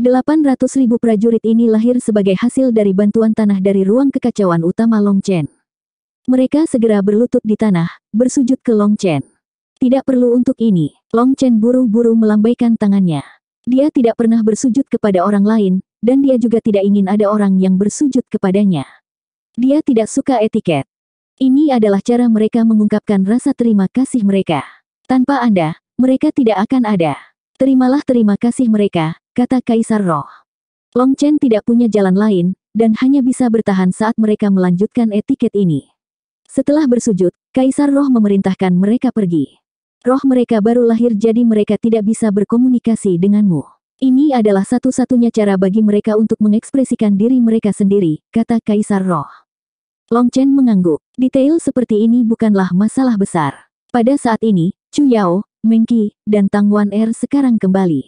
Delapan 800 ribu prajurit ini lahir sebagai hasil dari bantuan tanah dari ruang kekacauan utama Long Chen. Mereka segera berlutut di tanah, bersujud ke Long Chen. Tidak perlu untuk ini. Long Chen buru-buru melambaikan tangannya. Dia tidak pernah bersujud kepada orang lain, dan dia juga tidak ingin ada orang yang bersujud kepadanya. Dia tidak suka etiket. Ini adalah cara mereka mengungkapkan rasa terima kasih mereka. Tanpa Anda, mereka tidak akan ada. Terimalah terima kasih mereka, kata Kaisar Roh. Long Chen tidak punya jalan lain, dan hanya bisa bertahan saat mereka melanjutkan etiket ini. Setelah bersujud, Kaisar Roh memerintahkan mereka pergi. Roh mereka baru lahir jadi mereka tidak bisa berkomunikasi denganmu. Ini adalah satu-satunya cara bagi mereka untuk mengekspresikan diri mereka sendiri, kata Kaisar Roh. Long Chen mengangguk. Detail seperti ini bukanlah masalah besar. Pada saat ini, Chu Yao, Meng Qi, dan Tang Wan Er sekarang kembali.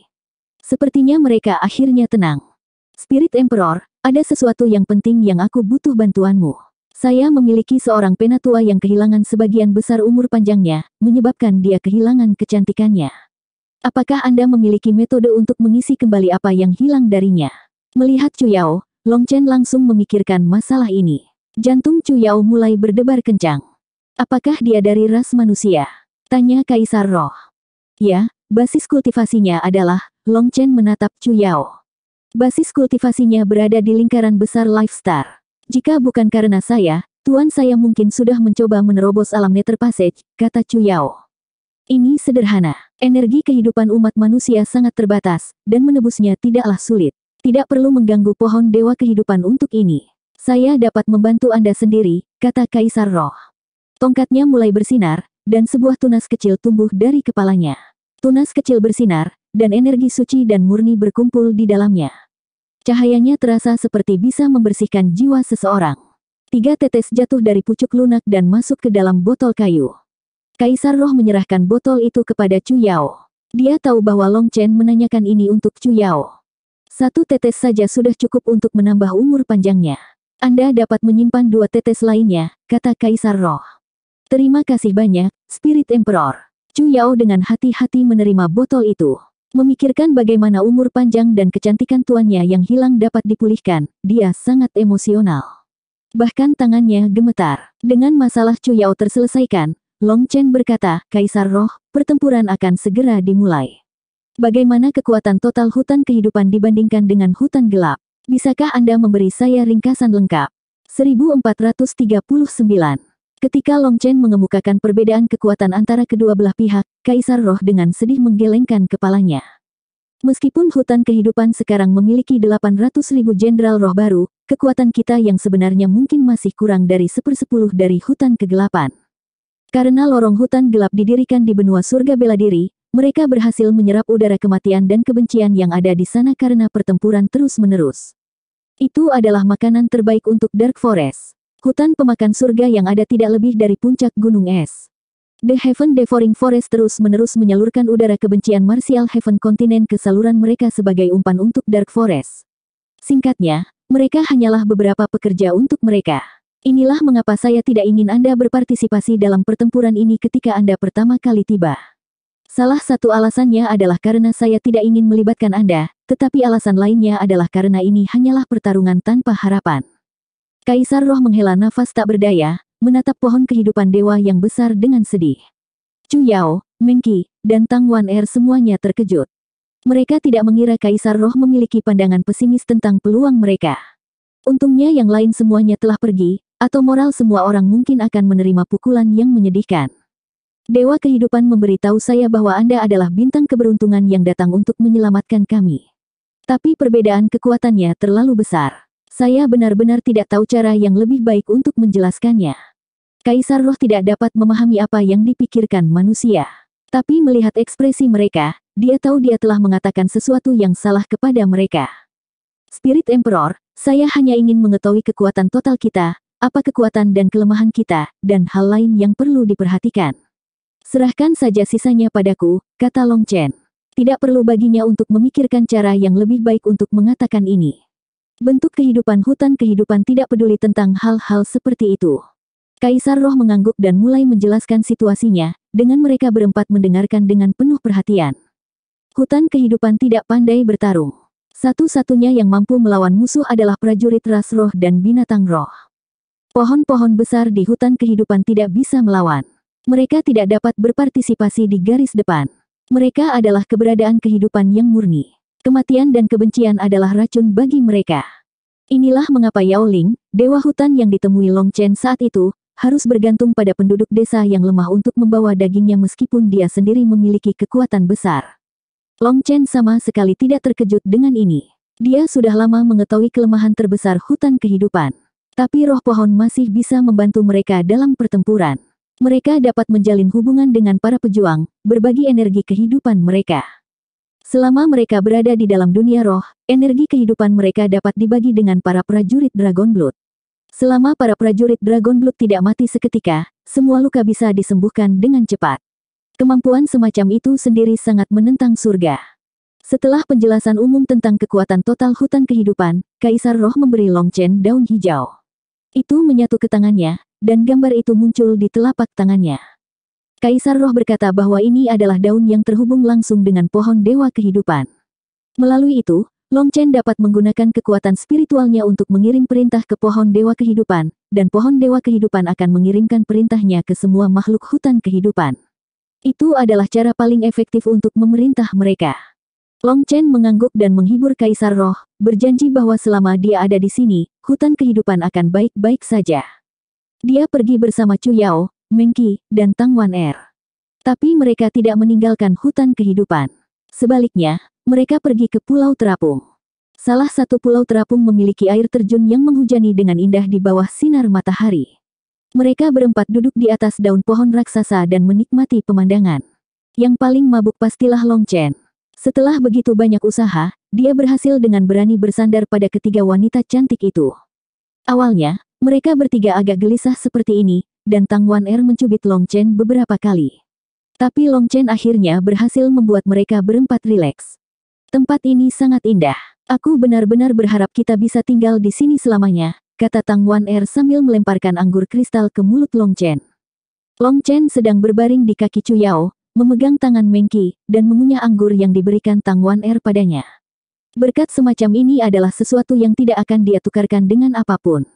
Sepertinya mereka akhirnya tenang. Spirit Emperor, ada sesuatu yang penting yang aku butuh bantuanmu. Saya memiliki seorang penatua yang kehilangan sebagian besar umur panjangnya, menyebabkan dia kehilangan kecantikannya. Apakah Anda memiliki metode untuk mengisi kembali apa yang hilang darinya? Melihat Long Chen langsung memikirkan masalah ini. Jantung Cuyao mulai berdebar kencang. Apakah dia dari ras manusia? Tanya Kaisar Roh. Ya, basis kultivasinya adalah, Long Chen menatap Cuyao. Basis kultivasinya berada di lingkaran besar Lifestar. Jika bukan karena saya, tuan saya mungkin sudah mencoba menerobos alam nether passage, kata Chu Yao. Ini sederhana. Energi kehidupan umat manusia sangat terbatas, dan menebusnya tidaklah sulit. Tidak perlu mengganggu pohon dewa kehidupan untuk ini. Saya dapat membantu Anda sendiri, kata Kaisar Roh. Tongkatnya mulai bersinar, dan sebuah tunas kecil tumbuh dari kepalanya. Tunas kecil bersinar, dan energi suci dan murni berkumpul di dalamnya. Cahayanya terasa seperti bisa membersihkan jiwa seseorang. Tiga tetes jatuh dari pucuk lunak dan masuk ke dalam botol kayu. Kaisar Roh menyerahkan botol itu kepada Chu Yao. Dia tahu bahwa Long Chen menanyakan ini untuk Chu Yao. Satu tetes saja sudah cukup untuk menambah umur panjangnya. Anda dapat menyimpan dua tetes lainnya, kata Kaisar Roh. Terima kasih banyak, Spirit Emperor. Chu Yao dengan hati-hati menerima botol itu. Memikirkan bagaimana umur panjang dan kecantikan tuannya yang hilang dapat dipulihkan, dia sangat emosional. Bahkan tangannya gemetar. Dengan masalah Cuyao terselesaikan, Long Chen berkata, Kaisar Roh, pertempuran akan segera dimulai. Bagaimana kekuatan total hutan kehidupan dibandingkan dengan hutan gelap? Bisakah Anda memberi saya ringkasan lengkap? 1439 Ketika Long Chen mengemukakan perbedaan kekuatan antara kedua belah pihak, Kaisar Roh dengan sedih menggelengkan kepalanya. Meskipun hutan kehidupan sekarang memiliki 800 ribu jenderal roh baru, kekuatan kita yang sebenarnya mungkin masih kurang dari sepersepuluh dari hutan kegelapan. Karena lorong hutan gelap didirikan di benua surga bela diri, mereka berhasil menyerap udara kematian dan kebencian yang ada di sana karena pertempuran terus-menerus. Itu adalah makanan terbaik untuk Dark Forest. Hutan pemakan surga yang ada tidak lebih dari puncak gunung es. The Heaven Devouring Forest terus-menerus menyalurkan udara kebencian Martial Heaven Continent ke saluran mereka sebagai umpan untuk Dark Forest. Singkatnya, mereka hanyalah beberapa pekerja untuk mereka. Inilah mengapa saya tidak ingin Anda berpartisipasi dalam pertempuran ini ketika Anda pertama kali tiba. Salah satu alasannya adalah karena saya tidak ingin melibatkan Anda, tetapi alasan lainnya adalah karena ini hanyalah pertarungan tanpa harapan. Kaisar roh menghela nafas tak berdaya, menatap pohon kehidupan dewa yang besar dengan sedih. Chu Yao, Mengki, dan Tang Wan Er semuanya terkejut. Mereka tidak mengira Kaisar roh memiliki pandangan pesimis tentang peluang mereka. Untungnya yang lain semuanya telah pergi, atau moral semua orang mungkin akan menerima pukulan yang menyedihkan. Dewa kehidupan memberitahu saya bahwa Anda adalah bintang keberuntungan yang datang untuk menyelamatkan kami. Tapi perbedaan kekuatannya terlalu besar. Saya benar-benar tidak tahu cara yang lebih baik untuk menjelaskannya. Kaisar roh tidak dapat memahami apa yang dipikirkan manusia. Tapi melihat ekspresi mereka, dia tahu dia telah mengatakan sesuatu yang salah kepada mereka. Spirit Emperor, saya hanya ingin mengetahui kekuatan total kita, apa kekuatan dan kelemahan kita, dan hal lain yang perlu diperhatikan. Serahkan saja sisanya padaku, kata Long Chen. Tidak perlu baginya untuk memikirkan cara yang lebih baik untuk mengatakan ini. Bentuk kehidupan hutan kehidupan tidak peduli tentang hal-hal seperti itu. Kaisar Roh mengangguk dan mulai menjelaskan situasinya, dengan mereka berempat mendengarkan dengan penuh perhatian. Hutan kehidupan tidak pandai bertarung. Satu-satunya yang mampu melawan musuh adalah prajurit ras roh dan binatang roh. Pohon-pohon besar di hutan kehidupan tidak bisa melawan. Mereka tidak dapat berpartisipasi di garis depan. Mereka adalah keberadaan kehidupan yang murni kematian dan kebencian adalah racun bagi mereka. Inilah mengapa Yao Ling, dewa hutan yang ditemui Long Chen saat itu, harus bergantung pada penduduk desa yang lemah untuk membawa dagingnya meskipun dia sendiri memiliki kekuatan besar. Long Chen sama sekali tidak terkejut dengan ini. Dia sudah lama mengetahui kelemahan terbesar hutan kehidupan. Tapi roh pohon masih bisa membantu mereka dalam pertempuran. Mereka dapat menjalin hubungan dengan para pejuang, berbagi energi kehidupan mereka. Selama mereka berada di dalam dunia roh, energi kehidupan mereka dapat dibagi dengan para prajurit Dragon Blood. Selama para prajurit Dragon Blood tidak mati seketika, semua luka bisa disembuhkan dengan cepat. Kemampuan semacam itu sendiri sangat menentang surga. Setelah penjelasan umum tentang kekuatan total hutan kehidupan, Kaisar Roh memberi Long Chen daun hijau. Itu menyatu ke tangannya, dan gambar itu muncul di telapak tangannya. Kaisar Roh berkata bahwa ini adalah daun yang terhubung langsung dengan pohon dewa kehidupan. Melalui itu, Long Chen dapat menggunakan kekuatan spiritualnya untuk mengirim perintah ke pohon dewa kehidupan, dan pohon dewa kehidupan akan mengirimkan perintahnya ke semua makhluk hutan kehidupan. Itu adalah cara paling efektif untuk memerintah mereka. Long Chen mengangguk dan menghibur Kaisar Roh, berjanji bahwa selama dia ada di sini, hutan kehidupan akan baik-baik saja. Dia pergi bersama Chu Yao, Mengki, dan Tangwan Er. Tapi mereka tidak meninggalkan hutan kehidupan. Sebaliknya, mereka pergi ke Pulau Terapung. Salah satu pulau terapung memiliki air terjun yang menghujani dengan indah di bawah sinar matahari. Mereka berempat duduk di atas daun pohon raksasa dan menikmati pemandangan. Yang paling mabuk pastilah Long Chen. Setelah begitu banyak usaha, dia berhasil dengan berani bersandar pada ketiga wanita cantik itu. Awalnya, mereka bertiga agak gelisah seperti ini, dan Tang Wan Er mencubit Long Chen beberapa kali. Tapi Long Chen akhirnya berhasil membuat mereka berempat rileks. Tempat ini sangat indah. Aku benar-benar berharap kita bisa tinggal di sini selamanya, kata Tang Wan Er sambil melemparkan anggur kristal ke mulut Long Chen. Long Chen sedang berbaring di kaki Yao, memegang tangan Mengki, dan mengunyah anggur yang diberikan Tang Wan Er padanya. Berkat semacam ini adalah sesuatu yang tidak akan dia tukarkan dengan apapun.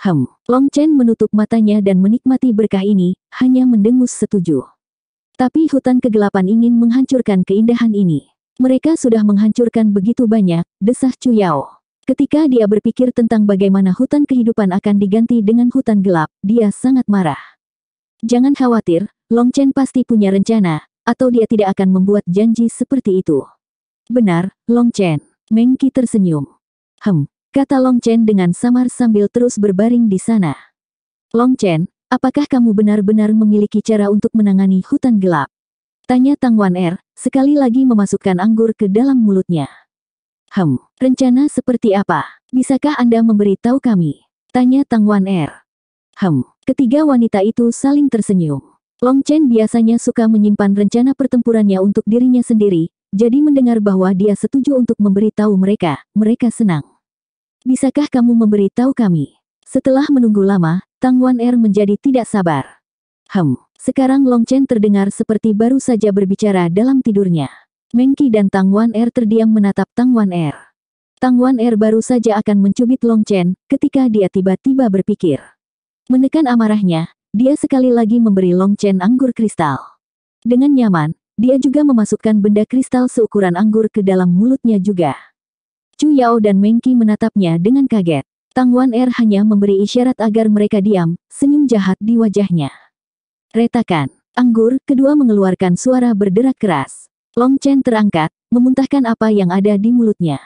Hem, Long Chen menutup matanya dan menikmati berkah ini, hanya mendengus setuju. Tapi hutan kegelapan ingin menghancurkan keindahan ini. Mereka sudah menghancurkan begitu banyak, desah Cuyao. Ketika dia berpikir tentang bagaimana hutan kehidupan akan diganti dengan hutan gelap, dia sangat marah. Jangan khawatir, Long Chen pasti punya rencana, atau dia tidak akan membuat janji seperti itu. Benar, Long Chen. Mengki tersenyum. Hem, Kata Long Chen dengan samar sambil terus berbaring di sana. Long Chen, apakah kamu benar-benar memiliki cara untuk menangani hutan gelap? Tanya Tang Wan Er, sekali lagi memasukkan anggur ke dalam mulutnya. Hem, rencana seperti apa? Bisakah Anda memberitahu kami? Tanya Tang Wan Er. Hem, ketiga wanita itu saling tersenyum. Long Chen biasanya suka menyimpan rencana pertempurannya untuk dirinya sendiri, jadi mendengar bahwa dia setuju untuk memberitahu mereka, mereka senang. Bisakah kamu memberitahu kami? Setelah menunggu lama, Tang Wan Er menjadi tidak sabar. Hem, sekarang Long Chen terdengar seperti baru saja berbicara dalam tidurnya. Mengki dan Tang Wan Er terdiam menatap Tang Wan Er. Tang Wan Er baru saja akan mencubit Long Chen ketika dia tiba-tiba berpikir. Menekan amarahnya, dia sekali lagi memberi Long Chen anggur kristal. Dengan nyaman, dia juga memasukkan benda kristal seukuran anggur ke dalam mulutnya juga. Chu Yao dan Mengki menatapnya dengan kaget. Tang Wan Er hanya memberi isyarat agar mereka diam, senyum jahat di wajahnya. Retakan, anggur, kedua mengeluarkan suara berderak keras. Long Chen terangkat, memuntahkan apa yang ada di mulutnya.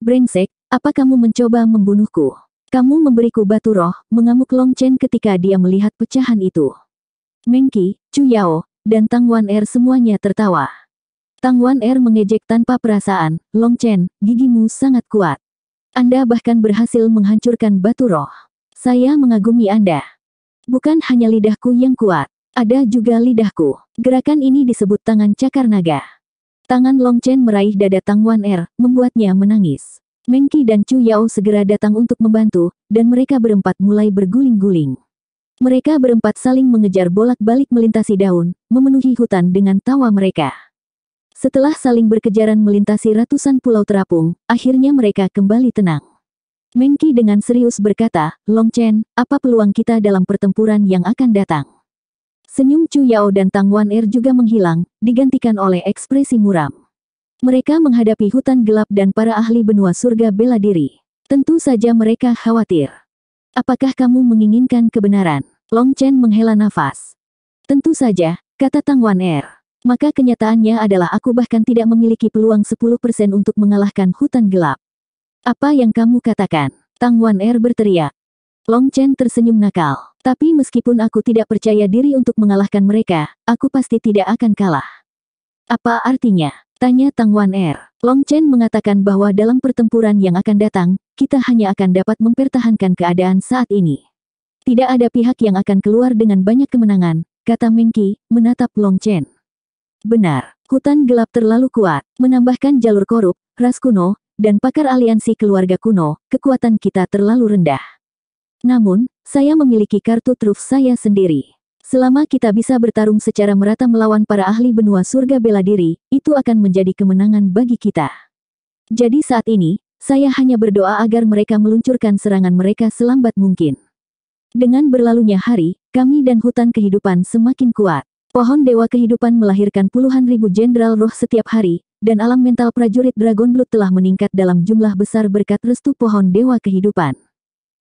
Brengsek, apa kamu mencoba membunuhku? Kamu memberiku batu roh, mengamuk Long Chen ketika dia melihat pecahan itu. Mengki, Chu Yao, dan Tang Wan Er semuanya tertawa. Tang Wan Er mengejek tanpa perasaan, Long Chen, gigimu sangat kuat. Anda bahkan berhasil menghancurkan batu roh. Saya mengagumi Anda. Bukan hanya lidahku yang kuat, ada juga lidahku. Gerakan ini disebut tangan cakar naga. Tangan Long Chen meraih dada Tang Wan Er, membuatnya menangis. Mengki dan Chu Yao segera datang untuk membantu, dan mereka berempat mulai berguling-guling. Mereka berempat saling mengejar bolak-balik melintasi daun, memenuhi hutan dengan tawa mereka. Setelah saling berkejaran melintasi ratusan pulau terapung, akhirnya mereka kembali tenang. Mengki dengan serius berkata, Long Chen, apa peluang kita dalam pertempuran yang akan datang? Senyum Chu Yao dan Tang Wan Er juga menghilang, digantikan oleh ekspresi muram. Mereka menghadapi hutan gelap dan para ahli benua surga bela diri. Tentu saja mereka khawatir. Apakah kamu menginginkan kebenaran? Long Chen menghela nafas. Tentu saja, kata Tang Wan Er. Maka kenyataannya adalah aku bahkan tidak memiliki peluang 10% untuk mengalahkan hutan gelap. Apa yang kamu katakan? Tang Wan Er berteriak. Long Chen tersenyum nakal. Tapi meskipun aku tidak percaya diri untuk mengalahkan mereka, aku pasti tidak akan kalah. Apa artinya? Tanya Tang Wan Er. Long Chen mengatakan bahwa dalam pertempuran yang akan datang, kita hanya akan dapat mempertahankan keadaan saat ini. Tidak ada pihak yang akan keluar dengan banyak kemenangan, kata Mengki, menatap Long Chen. Benar, hutan gelap terlalu kuat, menambahkan jalur korup, ras kuno, dan pakar aliansi keluarga kuno, kekuatan kita terlalu rendah. Namun, saya memiliki kartu truf saya sendiri. Selama kita bisa bertarung secara merata melawan para ahli benua surga bela diri, itu akan menjadi kemenangan bagi kita. Jadi saat ini, saya hanya berdoa agar mereka meluncurkan serangan mereka selambat mungkin. Dengan berlalunya hari, kami dan hutan kehidupan semakin kuat. Pohon Dewa Kehidupan melahirkan puluhan ribu jenderal roh setiap hari, dan alam mental prajurit Dragon Blood telah meningkat dalam jumlah besar berkat restu pohon Dewa Kehidupan.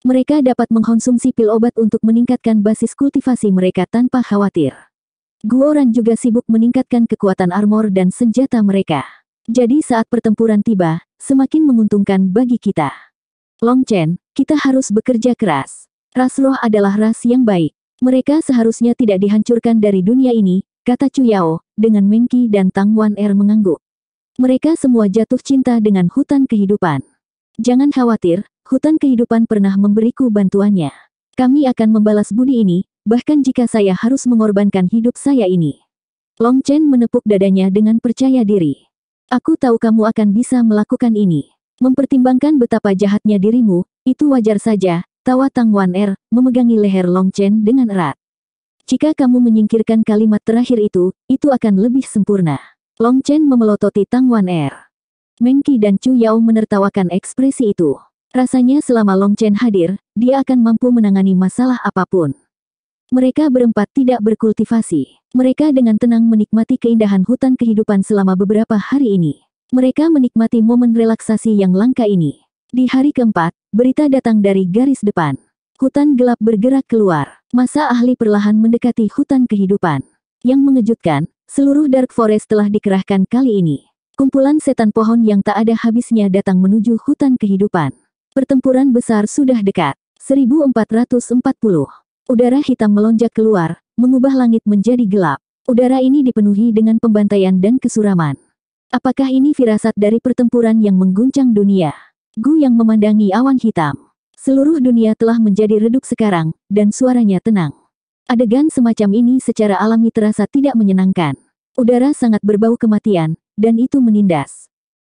Mereka dapat mengkonsumsi pil obat untuk meningkatkan basis kultivasi mereka tanpa khawatir. Guoran juga sibuk meningkatkan kekuatan armor dan senjata mereka. Jadi saat pertempuran tiba, semakin menguntungkan bagi kita. Long Chen, kita harus bekerja keras. Ras roh adalah ras yang baik. Mereka seharusnya tidak dihancurkan dari dunia ini, kata Chu Yao, dengan Mengki dan Tang Wan Er mengangguk. Mereka semua jatuh cinta dengan hutan kehidupan. Jangan khawatir, hutan kehidupan pernah memberiku bantuannya. Kami akan membalas budi ini, bahkan jika saya harus mengorbankan hidup saya ini. Long Chen menepuk dadanya dengan percaya diri. Aku tahu kamu akan bisa melakukan ini. Mempertimbangkan betapa jahatnya dirimu, itu wajar saja, Tawa Tang Wan Er, memegangi leher Long Chen dengan erat. Jika kamu menyingkirkan kalimat terakhir itu, itu akan lebih sempurna. Long Chen memelototi Tang Wan Er. Mengki dan Chu Yao menertawakan ekspresi itu. Rasanya selama Long Chen hadir, dia akan mampu menangani masalah apapun. Mereka berempat tidak berkultivasi. Mereka dengan tenang menikmati keindahan hutan kehidupan selama beberapa hari ini. Mereka menikmati momen relaksasi yang langka ini. Di hari keempat, berita datang dari garis depan. Hutan gelap bergerak keluar. Masa ahli perlahan mendekati hutan kehidupan. Yang mengejutkan, seluruh Dark Forest telah dikerahkan kali ini. Kumpulan setan pohon yang tak ada habisnya datang menuju hutan kehidupan. Pertempuran besar sudah dekat. 1440. Udara hitam melonjak keluar, mengubah langit menjadi gelap. Udara ini dipenuhi dengan pembantaian dan kesuraman. Apakah ini firasat dari pertempuran yang mengguncang dunia? Gu yang memandangi awan hitam. Seluruh dunia telah menjadi redup sekarang, dan suaranya tenang. Adegan semacam ini secara alami terasa tidak menyenangkan. Udara sangat berbau kematian, dan itu menindas.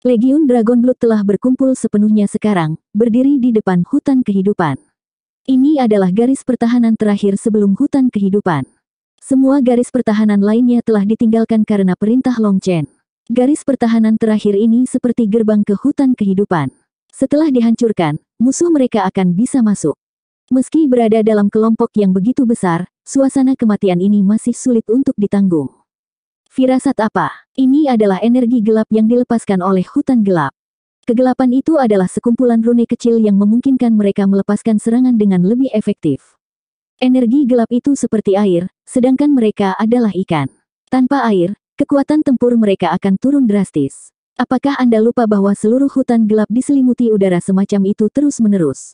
Legion Dragon Blood telah berkumpul sepenuhnya sekarang, berdiri di depan hutan kehidupan. Ini adalah garis pertahanan terakhir sebelum hutan kehidupan. Semua garis pertahanan lainnya telah ditinggalkan karena perintah Long Chen. Garis pertahanan terakhir ini seperti gerbang ke hutan kehidupan. Setelah dihancurkan, musuh mereka akan bisa masuk. Meski berada dalam kelompok yang begitu besar, suasana kematian ini masih sulit untuk ditanggung. Firasat apa? Ini adalah energi gelap yang dilepaskan oleh hutan gelap. Kegelapan itu adalah sekumpulan rune kecil yang memungkinkan mereka melepaskan serangan dengan lebih efektif. Energi gelap itu seperti air, sedangkan mereka adalah ikan. Tanpa air, kekuatan tempur mereka akan turun drastis. Apakah Anda lupa bahwa seluruh hutan gelap diselimuti udara semacam itu terus-menerus?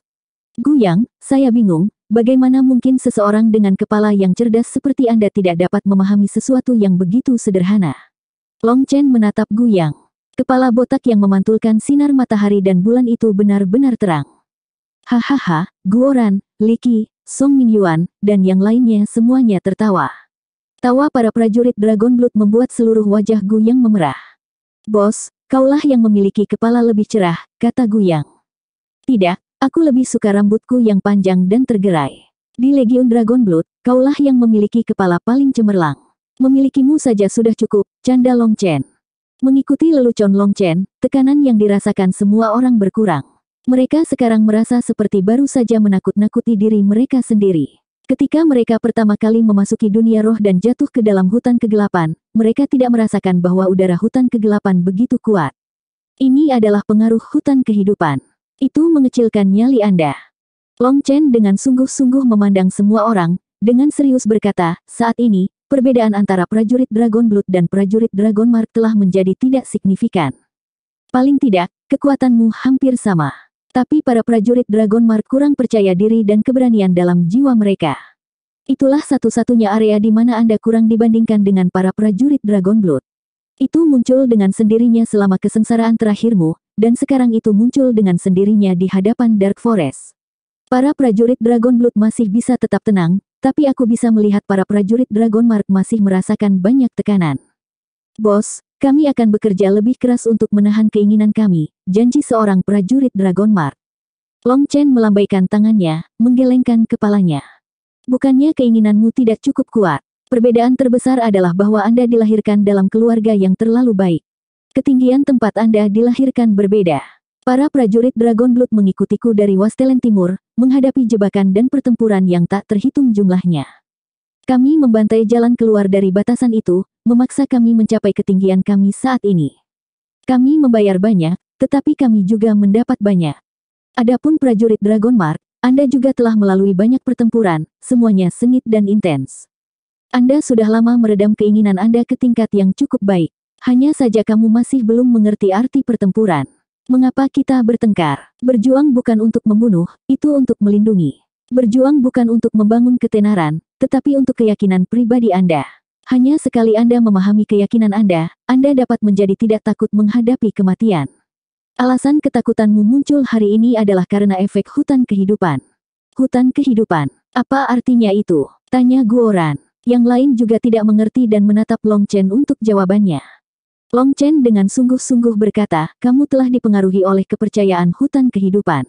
Guyang, saya bingung, bagaimana mungkin seseorang dengan kepala yang cerdas seperti Anda tidak dapat memahami sesuatu yang begitu sederhana? Long Chen menatap Guyang. Kepala botak yang memantulkan sinar matahari dan bulan itu benar-benar terang. Hahaha, Guoran, Liki, Song Minyuan, dan yang lainnya semuanya tertawa. Tawa para prajurit Dragon Blood membuat seluruh wajah Guyang memerah. Bos, kaulah yang memiliki kepala lebih cerah, kata Guyang. Tidak, aku lebih suka rambutku yang panjang dan tergerai. Di Legion Dragon Blood, kaulah yang memiliki kepala paling cemerlang. Memilikimu saja sudah cukup, canda Long Chen. Mengikuti lelucon Long Chen, tekanan yang dirasakan semua orang berkurang. Mereka sekarang merasa seperti baru saja menakut-nakuti diri mereka sendiri. Ketika mereka pertama kali memasuki dunia roh dan jatuh ke dalam hutan kegelapan, mereka tidak merasakan bahwa udara hutan kegelapan begitu kuat. Ini adalah pengaruh hutan kehidupan. Itu mengecilkan nyali Anda. Long Chen dengan sungguh-sungguh memandang semua orang, dengan serius berkata, saat ini, perbedaan antara prajurit Dragon Blood dan prajurit Dragon Mark telah menjadi tidak signifikan. Paling tidak, kekuatanmu hampir sama. Tapi para prajurit Dragon Mark kurang percaya diri dan keberanian dalam jiwa mereka. Itulah satu-satunya area di mana Anda kurang dibandingkan dengan para prajurit Dragon Blood. Itu muncul dengan sendirinya selama kesengsaraan terakhirmu, dan sekarang itu muncul dengan sendirinya di hadapan Dark Forest. Para prajurit Dragon Blood masih bisa tetap tenang, tapi aku bisa melihat para prajurit Dragon Mark masih merasakan banyak tekanan. Bos, kami akan bekerja lebih keras untuk menahan keinginan kami, janji seorang prajurit Dragon Mark. Long Chen melambaikan tangannya, menggelengkan kepalanya. Bukannya keinginanmu tidak cukup kuat. Perbedaan terbesar adalah bahwa Anda dilahirkan dalam keluarga yang terlalu baik. Ketinggian tempat Anda dilahirkan berbeda. Para prajurit Dragon Blood mengikutiku dari Wastelen Timur, menghadapi jebakan dan pertempuran yang tak terhitung jumlahnya. Kami membantai jalan keluar dari batasan itu, memaksa kami mencapai ketinggian kami saat ini. Kami membayar banyak, tetapi kami juga mendapat banyak. Adapun prajurit Dragon Mark, Anda juga telah melalui banyak pertempuran, semuanya sengit dan intens. Anda sudah lama meredam keinginan Anda ke tingkat yang cukup baik. Hanya saja kamu masih belum mengerti arti pertempuran. Mengapa kita bertengkar? Berjuang bukan untuk membunuh, itu untuk melindungi. Berjuang bukan untuk membangun ketenaran, tetapi untuk keyakinan pribadi Anda. Hanya sekali Anda memahami keyakinan Anda, Anda dapat menjadi tidak takut menghadapi kematian. Alasan ketakutanmu muncul hari ini adalah karena efek hutan kehidupan. Hutan kehidupan. Apa artinya itu? Tanya Guoran. Yang lain juga tidak mengerti dan menatap Long Chen untuk jawabannya. Long Chen dengan sungguh-sungguh berkata, kamu telah dipengaruhi oleh kepercayaan hutan kehidupan.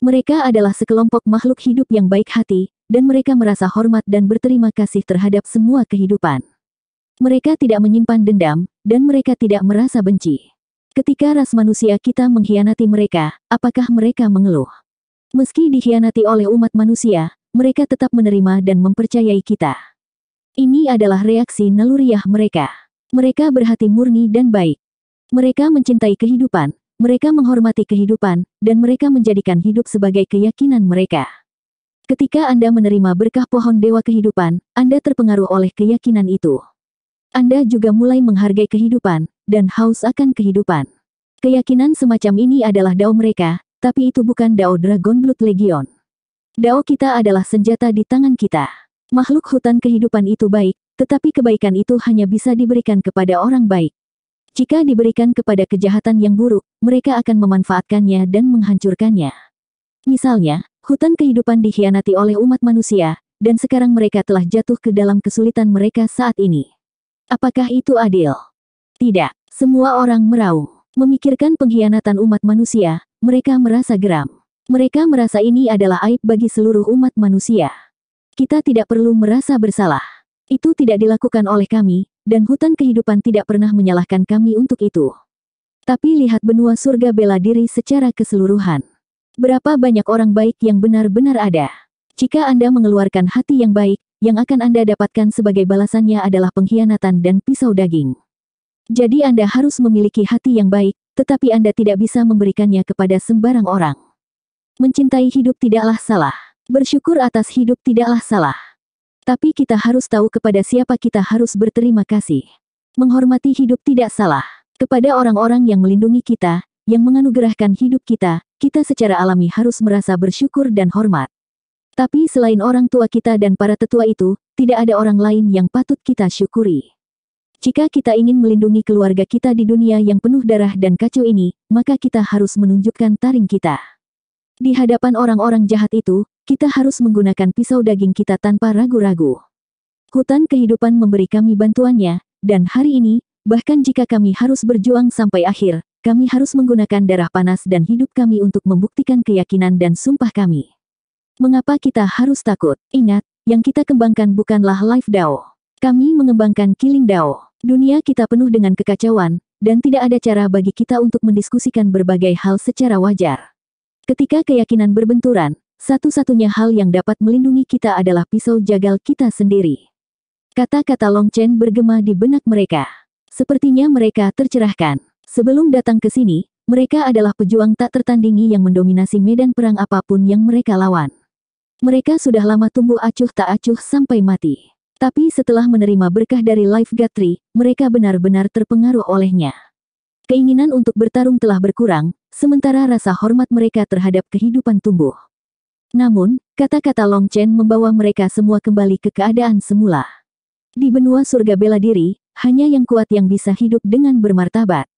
Mereka adalah sekelompok makhluk hidup yang baik hati, dan mereka merasa hormat dan berterima kasih terhadap semua kehidupan. Mereka tidak menyimpan dendam, dan mereka tidak merasa benci. Ketika ras manusia kita mengkhianati mereka, apakah mereka mengeluh? Meski dikhianati oleh umat manusia, mereka tetap menerima dan mempercayai kita. Ini adalah reaksi naluriah mereka. Mereka berhati murni dan baik. Mereka mencintai kehidupan, mereka menghormati kehidupan, dan mereka menjadikan hidup sebagai keyakinan mereka. Ketika Anda menerima berkah pohon dewa kehidupan, Anda terpengaruh oleh keyakinan itu. Anda juga mulai menghargai kehidupan, dan haus akan kehidupan. Keyakinan semacam ini adalah dao mereka, tapi itu bukan dao Dragon Blood Legion. Dao kita adalah senjata di tangan kita. Makhluk hutan kehidupan itu baik, tetapi kebaikan itu hanya bisa diberikan kepada orang baik. Jika diberikan kepada kejahatan yang buruk, mereka akan memanfaatkannya dan menghancurkannya. Misalnya, Hutan kehidupan dikhianati oleh umat manusia, dan sekarang mereka telah jatuh ke dalam kesulitan mereka saat ini. Apakah itu adil? Tidak, semua orang meraung. Memikirkan pengkhianatan umat manusia, mereka merasa geram. Mereka merasa ini adalah aib bagi seluruh umat manusia. Kita tidak perlu merasa bersalah. Itu tidak dilakukan oleh kami, dan hutan kehidupan tidak pernah menyalahkan kami untuk itu. Tapi lihat benua surga bela diri secara keseluruhan. Berapa banyak orang baik yang benar-benar ada? Jika Anda mengeluarkan hati yang baik, yang akan Anda dapatkan sebagai balasannya adalah pengkhianatan dan pisau daging. Jadi Anda harus memiliki hati yang baik, tetapi Anda tidak bisa memberikannya kepada sembarang orang. Mencintai hidup tidaklah salah. Bersyukur atas hidup tidaklah salah. Tapi kita harus tahu kepada siapa kita harus berterima kasih. Menghormati hidup tidak salah. Kepada orang-orang yang melindungi kita, yang menganugerahkan hidup kita, kita secara alami harus merasa bersyukur dan hormat. Tapi selain orang tua kita dan para tetua itu, tidak ada orang lain yang patut kita syukuri. Jika kita ingin melindungi keluarga kita di dunia yang penuh darah dan kacau ini, maka kita harus menunjukkan taring kita. Di hadapan orang-orang jahat itu, kita harus menggunakan pisau daging kita tanpa ragu-ragu. Hutan kehidupan memberi kami bantuannya, dan hari ini, bahkan jika kami harus berjuang sampai akhir, kami harus menggunakan darah panas dan hidup kami untuk membuktikan keyakinan dan sumpah kami. Mengapa kita harus takut? Ingat, yang kita kembangkan bukanlah Life DAO. Kami mengembangkan Killing DAO. Dunia kita penuh dengan kekacauan, dan tidak ada cara bagi kita untuk mendiskusikan berbagai hal secara wajar. Ketika keyakinan berbenturan, satu-satunya hal yang dapat melindungi kita adalah pisau jagal kita sendiri. Kata-kata Long Chen bergema di benak mereka. Sepertinya mereka tercerahkan. Sebelum datang ke sini, mereka adalah pejuang tak tertandingi yang mendominasi medan perang apapun yang mereka lawan. Mereka sudah lama tumbuh acuh tak acuh sampai mati. Tapi setelah menerima berkah dari Life Gatri, mereka benar-benar terpengaruh olehnya. Keinginan untuk bertarung telah berkurang, sementara rasa hormat mereka terhadap kehidupan tumbuh. Namun, kata-kata Long Chen membawa mereka semua kembali ke keadaan semula. Di benua surga bela diri, hanya yang kuat yang bisa hidup dengan bermartabat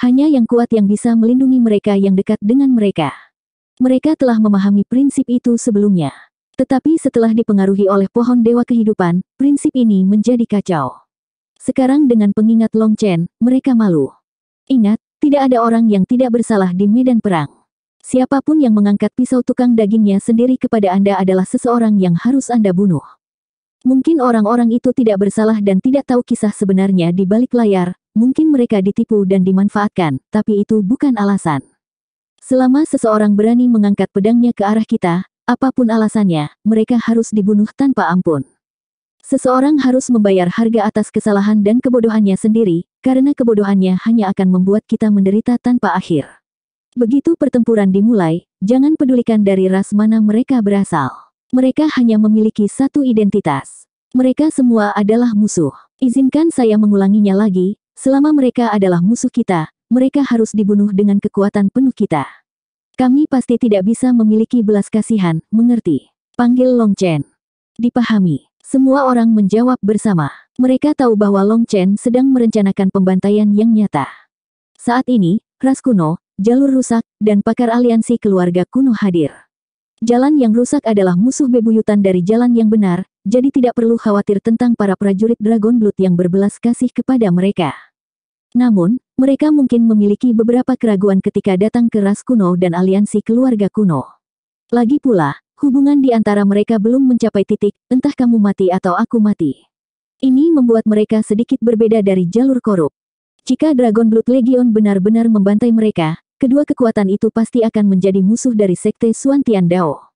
hanya yang kuat yang bisa melindungi mereka yang dekat dengan mereka. Mereka telah memahami prinsip itu sebelumnya. Tetapi setelah dipengaruhi oleh pohon dewa kehidupan, prinsip ini menjadi kacau. Sekarang dengan pengingat Long Chen, mereka malu. Ingat, tidak ada orang yang tidak bersalah di medan perang. Siapapun yang mengangkat pisau tukang dagingnya sendiri kepada Anda adalah seseorang yang harus Anda bunuh. Mungkin orang-orang itu tidak bersalah dan tidak tahu kisah sebenarnya di balik layar, Mungkin mereka ditipu dan dimanfaatkan, tapi itu bukan alasan. Selama seseorang berani mengangkat pedangnya ke arah kita, apapun alasannya, mereka harus dibunuh tanpa ampun. Seseorang harus membayar harga atas kesalahan dan kebodohannya sendiri, karena kebodohannya hanya akan membuat kita menderita tanpa akhir. Begitu pertempuran dimulai, jangan pedulikan dari ras mana mereka berasal. Mereka hanya memiliki satu identitas. Mereka semua adalah musuh. Izinkan saya mengulanginya lagi, Selama mereka adalah musuh kita, mereka harus dibunuh dengan kekuatan penuh kita. Kami pasti tidak bisa memiliki belas kasihan, mengerti. Panggil Long Chen. Dipahami. Semua orang menjawab bersama. Mereka tahu bahwa Long Chen sedang merencanakan pembantaian yang nyata. Saat ini, ras kuno, jalur rusak, dan pakar aliansi keluarga kuno hadir. Jalan yang rusak adalah musuh bebuyutan dari jalan yang benar, jadi tidak perlu khawatir tentang para prajurit Dragon Blood yang berbelas kasih kepada mereka. Namun, mereka mungkin memiliki beberapa keraguan ketika datang ke ras kuno dan aliansi keluarga kuno. Lagi pula, hubungan di antara mereka belum mencapai titik, entah kamu mati atau aku mati. Ini membuat mereka sedikit berbeda dari jalur korup. Jika Dragon Blood Legion benar-benar membantai mereka, kedua kekuatan itu pasti akan menjadi musuh dari Sekte Suantian Dao.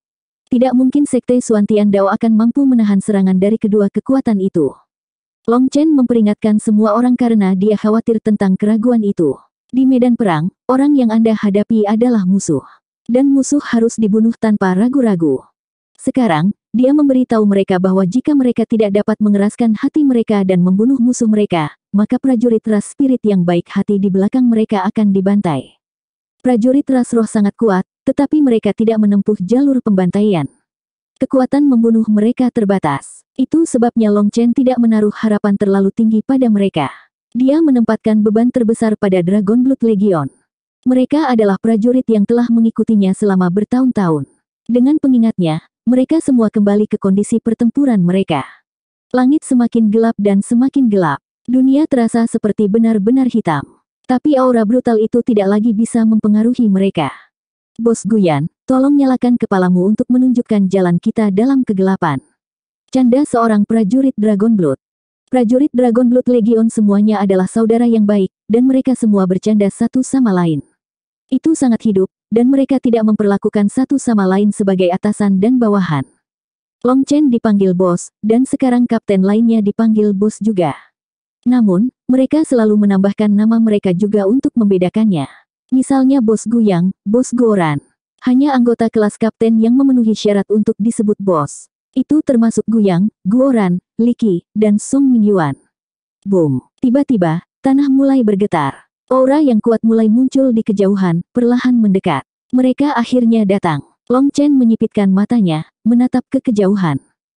Tidak mungkin Sekte Suantian Dao akan mampu menahan serangan dari kedua kekuatan itu. Long Chen memperingatkan semua orang karena dia khawatir tentang keraguan itu. Di medan perang, orang yang Anda hadapi adalah musuh. Dan musuh harus dibunuh tanpa ragu-ragu. Sekarang, dia memberitahu mereka bahwa jika mereka tidak dapat mengeraskan hati mereka dan membunuh musuh mereka, maka prajurit ras spirit yang baik hati di belakang mereka akan dibantai. Prajurit ras roh sangat kuat, tetapi mereka tidak menempuh jalur pembantaian. Kekuatan membunuh mereka terbatas. Itu sebabnya Long Chen tidak menaruh harapan terlalu tinggi pada mereka. Dia menempatkan beban terbesar pada Dragon Blood Legion. Mereka adalah prajurit yang telah mengikutinya selama bertahun-tahun. Dengan pengingatnya, mereka semua kembali ke kondisi pertempuran mereka. Langit semakin gelap dan semakin gelap. Dunia terasa seperti benar-benar hitam. Tapi aura brutal itu tidak lagi bisa mempengaruhi mereka. Bos Guyan, tolong nyalakan kepalamu untuk menunjukkan jalan kita dalam kegelapan. Canda seorang prajurit Dragon Blood. Prajurit Dragon Blood Legion semuanya adalah saudara yang baik, dan mereka semua bercanda satu sama lain. Itu sangat hidup, dan mereka tidak memperlakukan satu sama lain sebagai atasan dan bawahan. Long Chen dipanggil bos, dan sekarang kapten lainnya dipanggil bos juga. Namun, mereka selalu menambahkan nama mereka juga untuk membedakannya. Misalnya bos Guyang, bos Goran. Hanya anggota kelas kapten yang memenuhi syarat untuk disebut bos. Itu termasuk Guyang, Goran, Liki, dan Song Mingyuan. Boom. Tiba-tiba, tanah mulai bergetar. Aura yang kuat mulai muncul di kejauhan, perlahan mendekat. Mereka akhirnya datang. Long Chen menyipitkan matanya, menatap ke kejauhan.